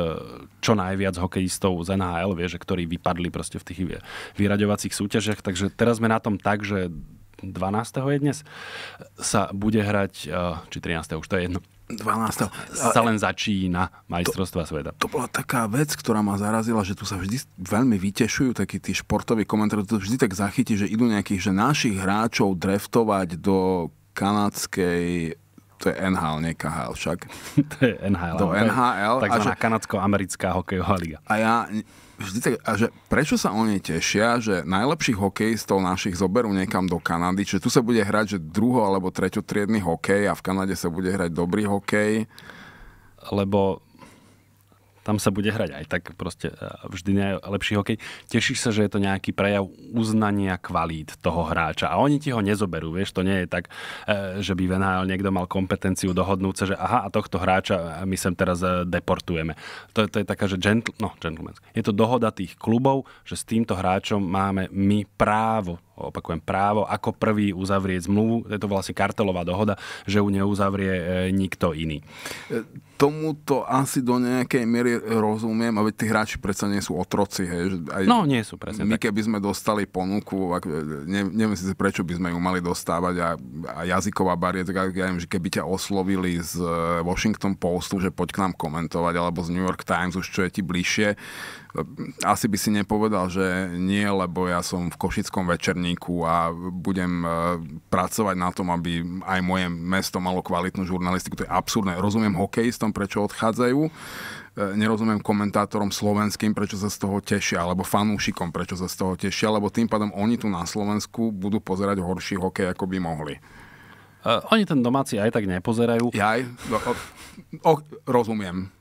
čo najviac hokejistov z NHL, vie, že ktorí vypadli proste v tých vyraďovacích súťažiach. Takže teraz sme na tom tak, že 12. je dnes, sa bude hrať, e, či 13. už to je jedno, 12. sa len začína majstrovstva sveta. To bola taká vec, ktorá ma zarazila, že tu sa vždy veľmi vytešujú takí tí športoví komentári, to vždy tak zachytí, že idú nejakých, že našich hráčov draftovať do kanadskej to je NHL, nie KHL však. to je NHL. Do NHL. Takzvaná že... kanadsko-americká hokejová liga. A ja vždy tak, a že prečo sa oni tešia, že najlepších hokejistov našich zoberú niekam do Kanady, že tu sa bude hrať že druho alebo treťotriedny hokej a v Kanade sa bude hrať dobrý hokej? Lebo tam sa bude hrať aj tak proste e, vždy najlepší hokej. Tešíš sa, že je to nejaký prejav uznania kvalít toho hráča a oni ti ho nezoberú, vieš, to nie je tak, e, že by venál niekto mal kompetenciu dohodnúť sa, že aha, a tohto hráča e, my sem teraz deportujeme. To, to je taká, že gentle, no, gentleman. Je to dohoda tých klubov, že s týmto hráčom máme my právo opakujem, právo ako prvý uzavrieť zmluvu. Je to vlastne kartelová dohoda, že ju neuzavrie e, nikto iný. E, tomuto asi do nejakej miery rozumiem, aby tí hráči predsa nie sú otroci. Hej. Aj no, nie sú presne My tak. keby sme dostali ponuku, ak, e, ne, neviem si, prečo by sme ju mali dostávať a, a jazyková bariéra, ja viem, že keby ťa oslovili z Washington Postu, že poď k nám komentovať, alebo z New York Times, už čo je ti bližšie, asi by si nepovedal, že nie, lebo ja som v Košickom večerníku a budem e, pracovať na tom, aby aj moje mesto malo kvalitnú žurnalistiku. To je absurdné. Rozumiem hokejistom, prečo odchádzajú e, nerozumiem komentátorom slovenským, prečo sa z toho tešia, alebo fanúšikom, prečo sa z toho tešia, lebo tým pádom oni tu na Slovensku budú pozerať horší hokej, ako by mohli. Uh, oni ten domáci aj tak nepozerajú. Ja aj? O, o, rozumiem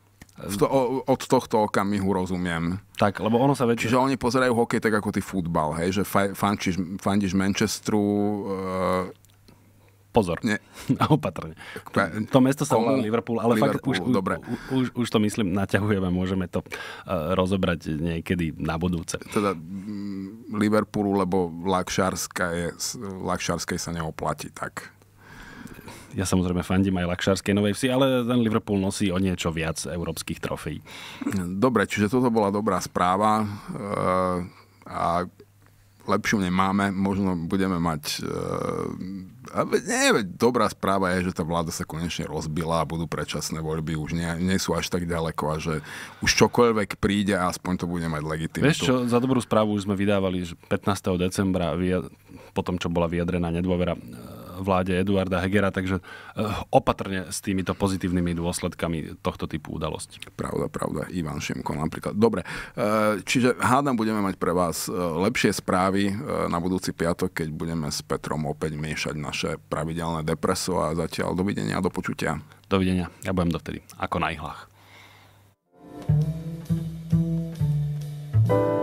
v to, od tohto okamihu rozumiem. Tak, lebo ono sa väčšie... Čiže oni pozerajú hokej tak ako ty futbal, hej? Že fandíš, fandíš Manchesteru... E... Pozor. Nie. Opatrne. To mesto sa volá Liverpool, ale Liverpool, fakt už, dobre. U, už, už to myslím naťahujeme, môžeme to uh, rozobrať niekedy na budúce. Teda Liverpoolu, lebo Lakšárska je, Lakšárskej sa neoplatí, tak ja samozrejme fandím aj Lakšárskej Novej Vsi, ale ten Liverpool nosí o niečo viac európskych trofejí. Dobre, čiže toto bola dobrá správa eh, a lepšiu nemáme, možno budeme mať... E, nie, dobrá správa je, že tá vláda sa konečne rozbila a budú predčasné voľby, už nie, nie sú až tak ďaleko a že už čokoľvek príde, aspoň to bude mať legitimitu. Vieš čo, za dobrú správu už sme vydávali, že 15. decembra, po tom, čo bola vyjadrená nedôvera vláde Eduarda Hegera, takže eh, opatrne s týmito pozitívnymi dôsledkami tohto typu udalosti. Pravda, pravda. Ivan Šimko napríklad. Dobre, eh, čiže hádam budeme mať pre vás eh, lepšie správy na budúci piatok, keď budeme s Petrom opäť miešať naše pravidelné depreso a zatiaľ dovidenia a do počutia. Dovidenia. Ja budem dovtedy. Ako na ihlách. thank you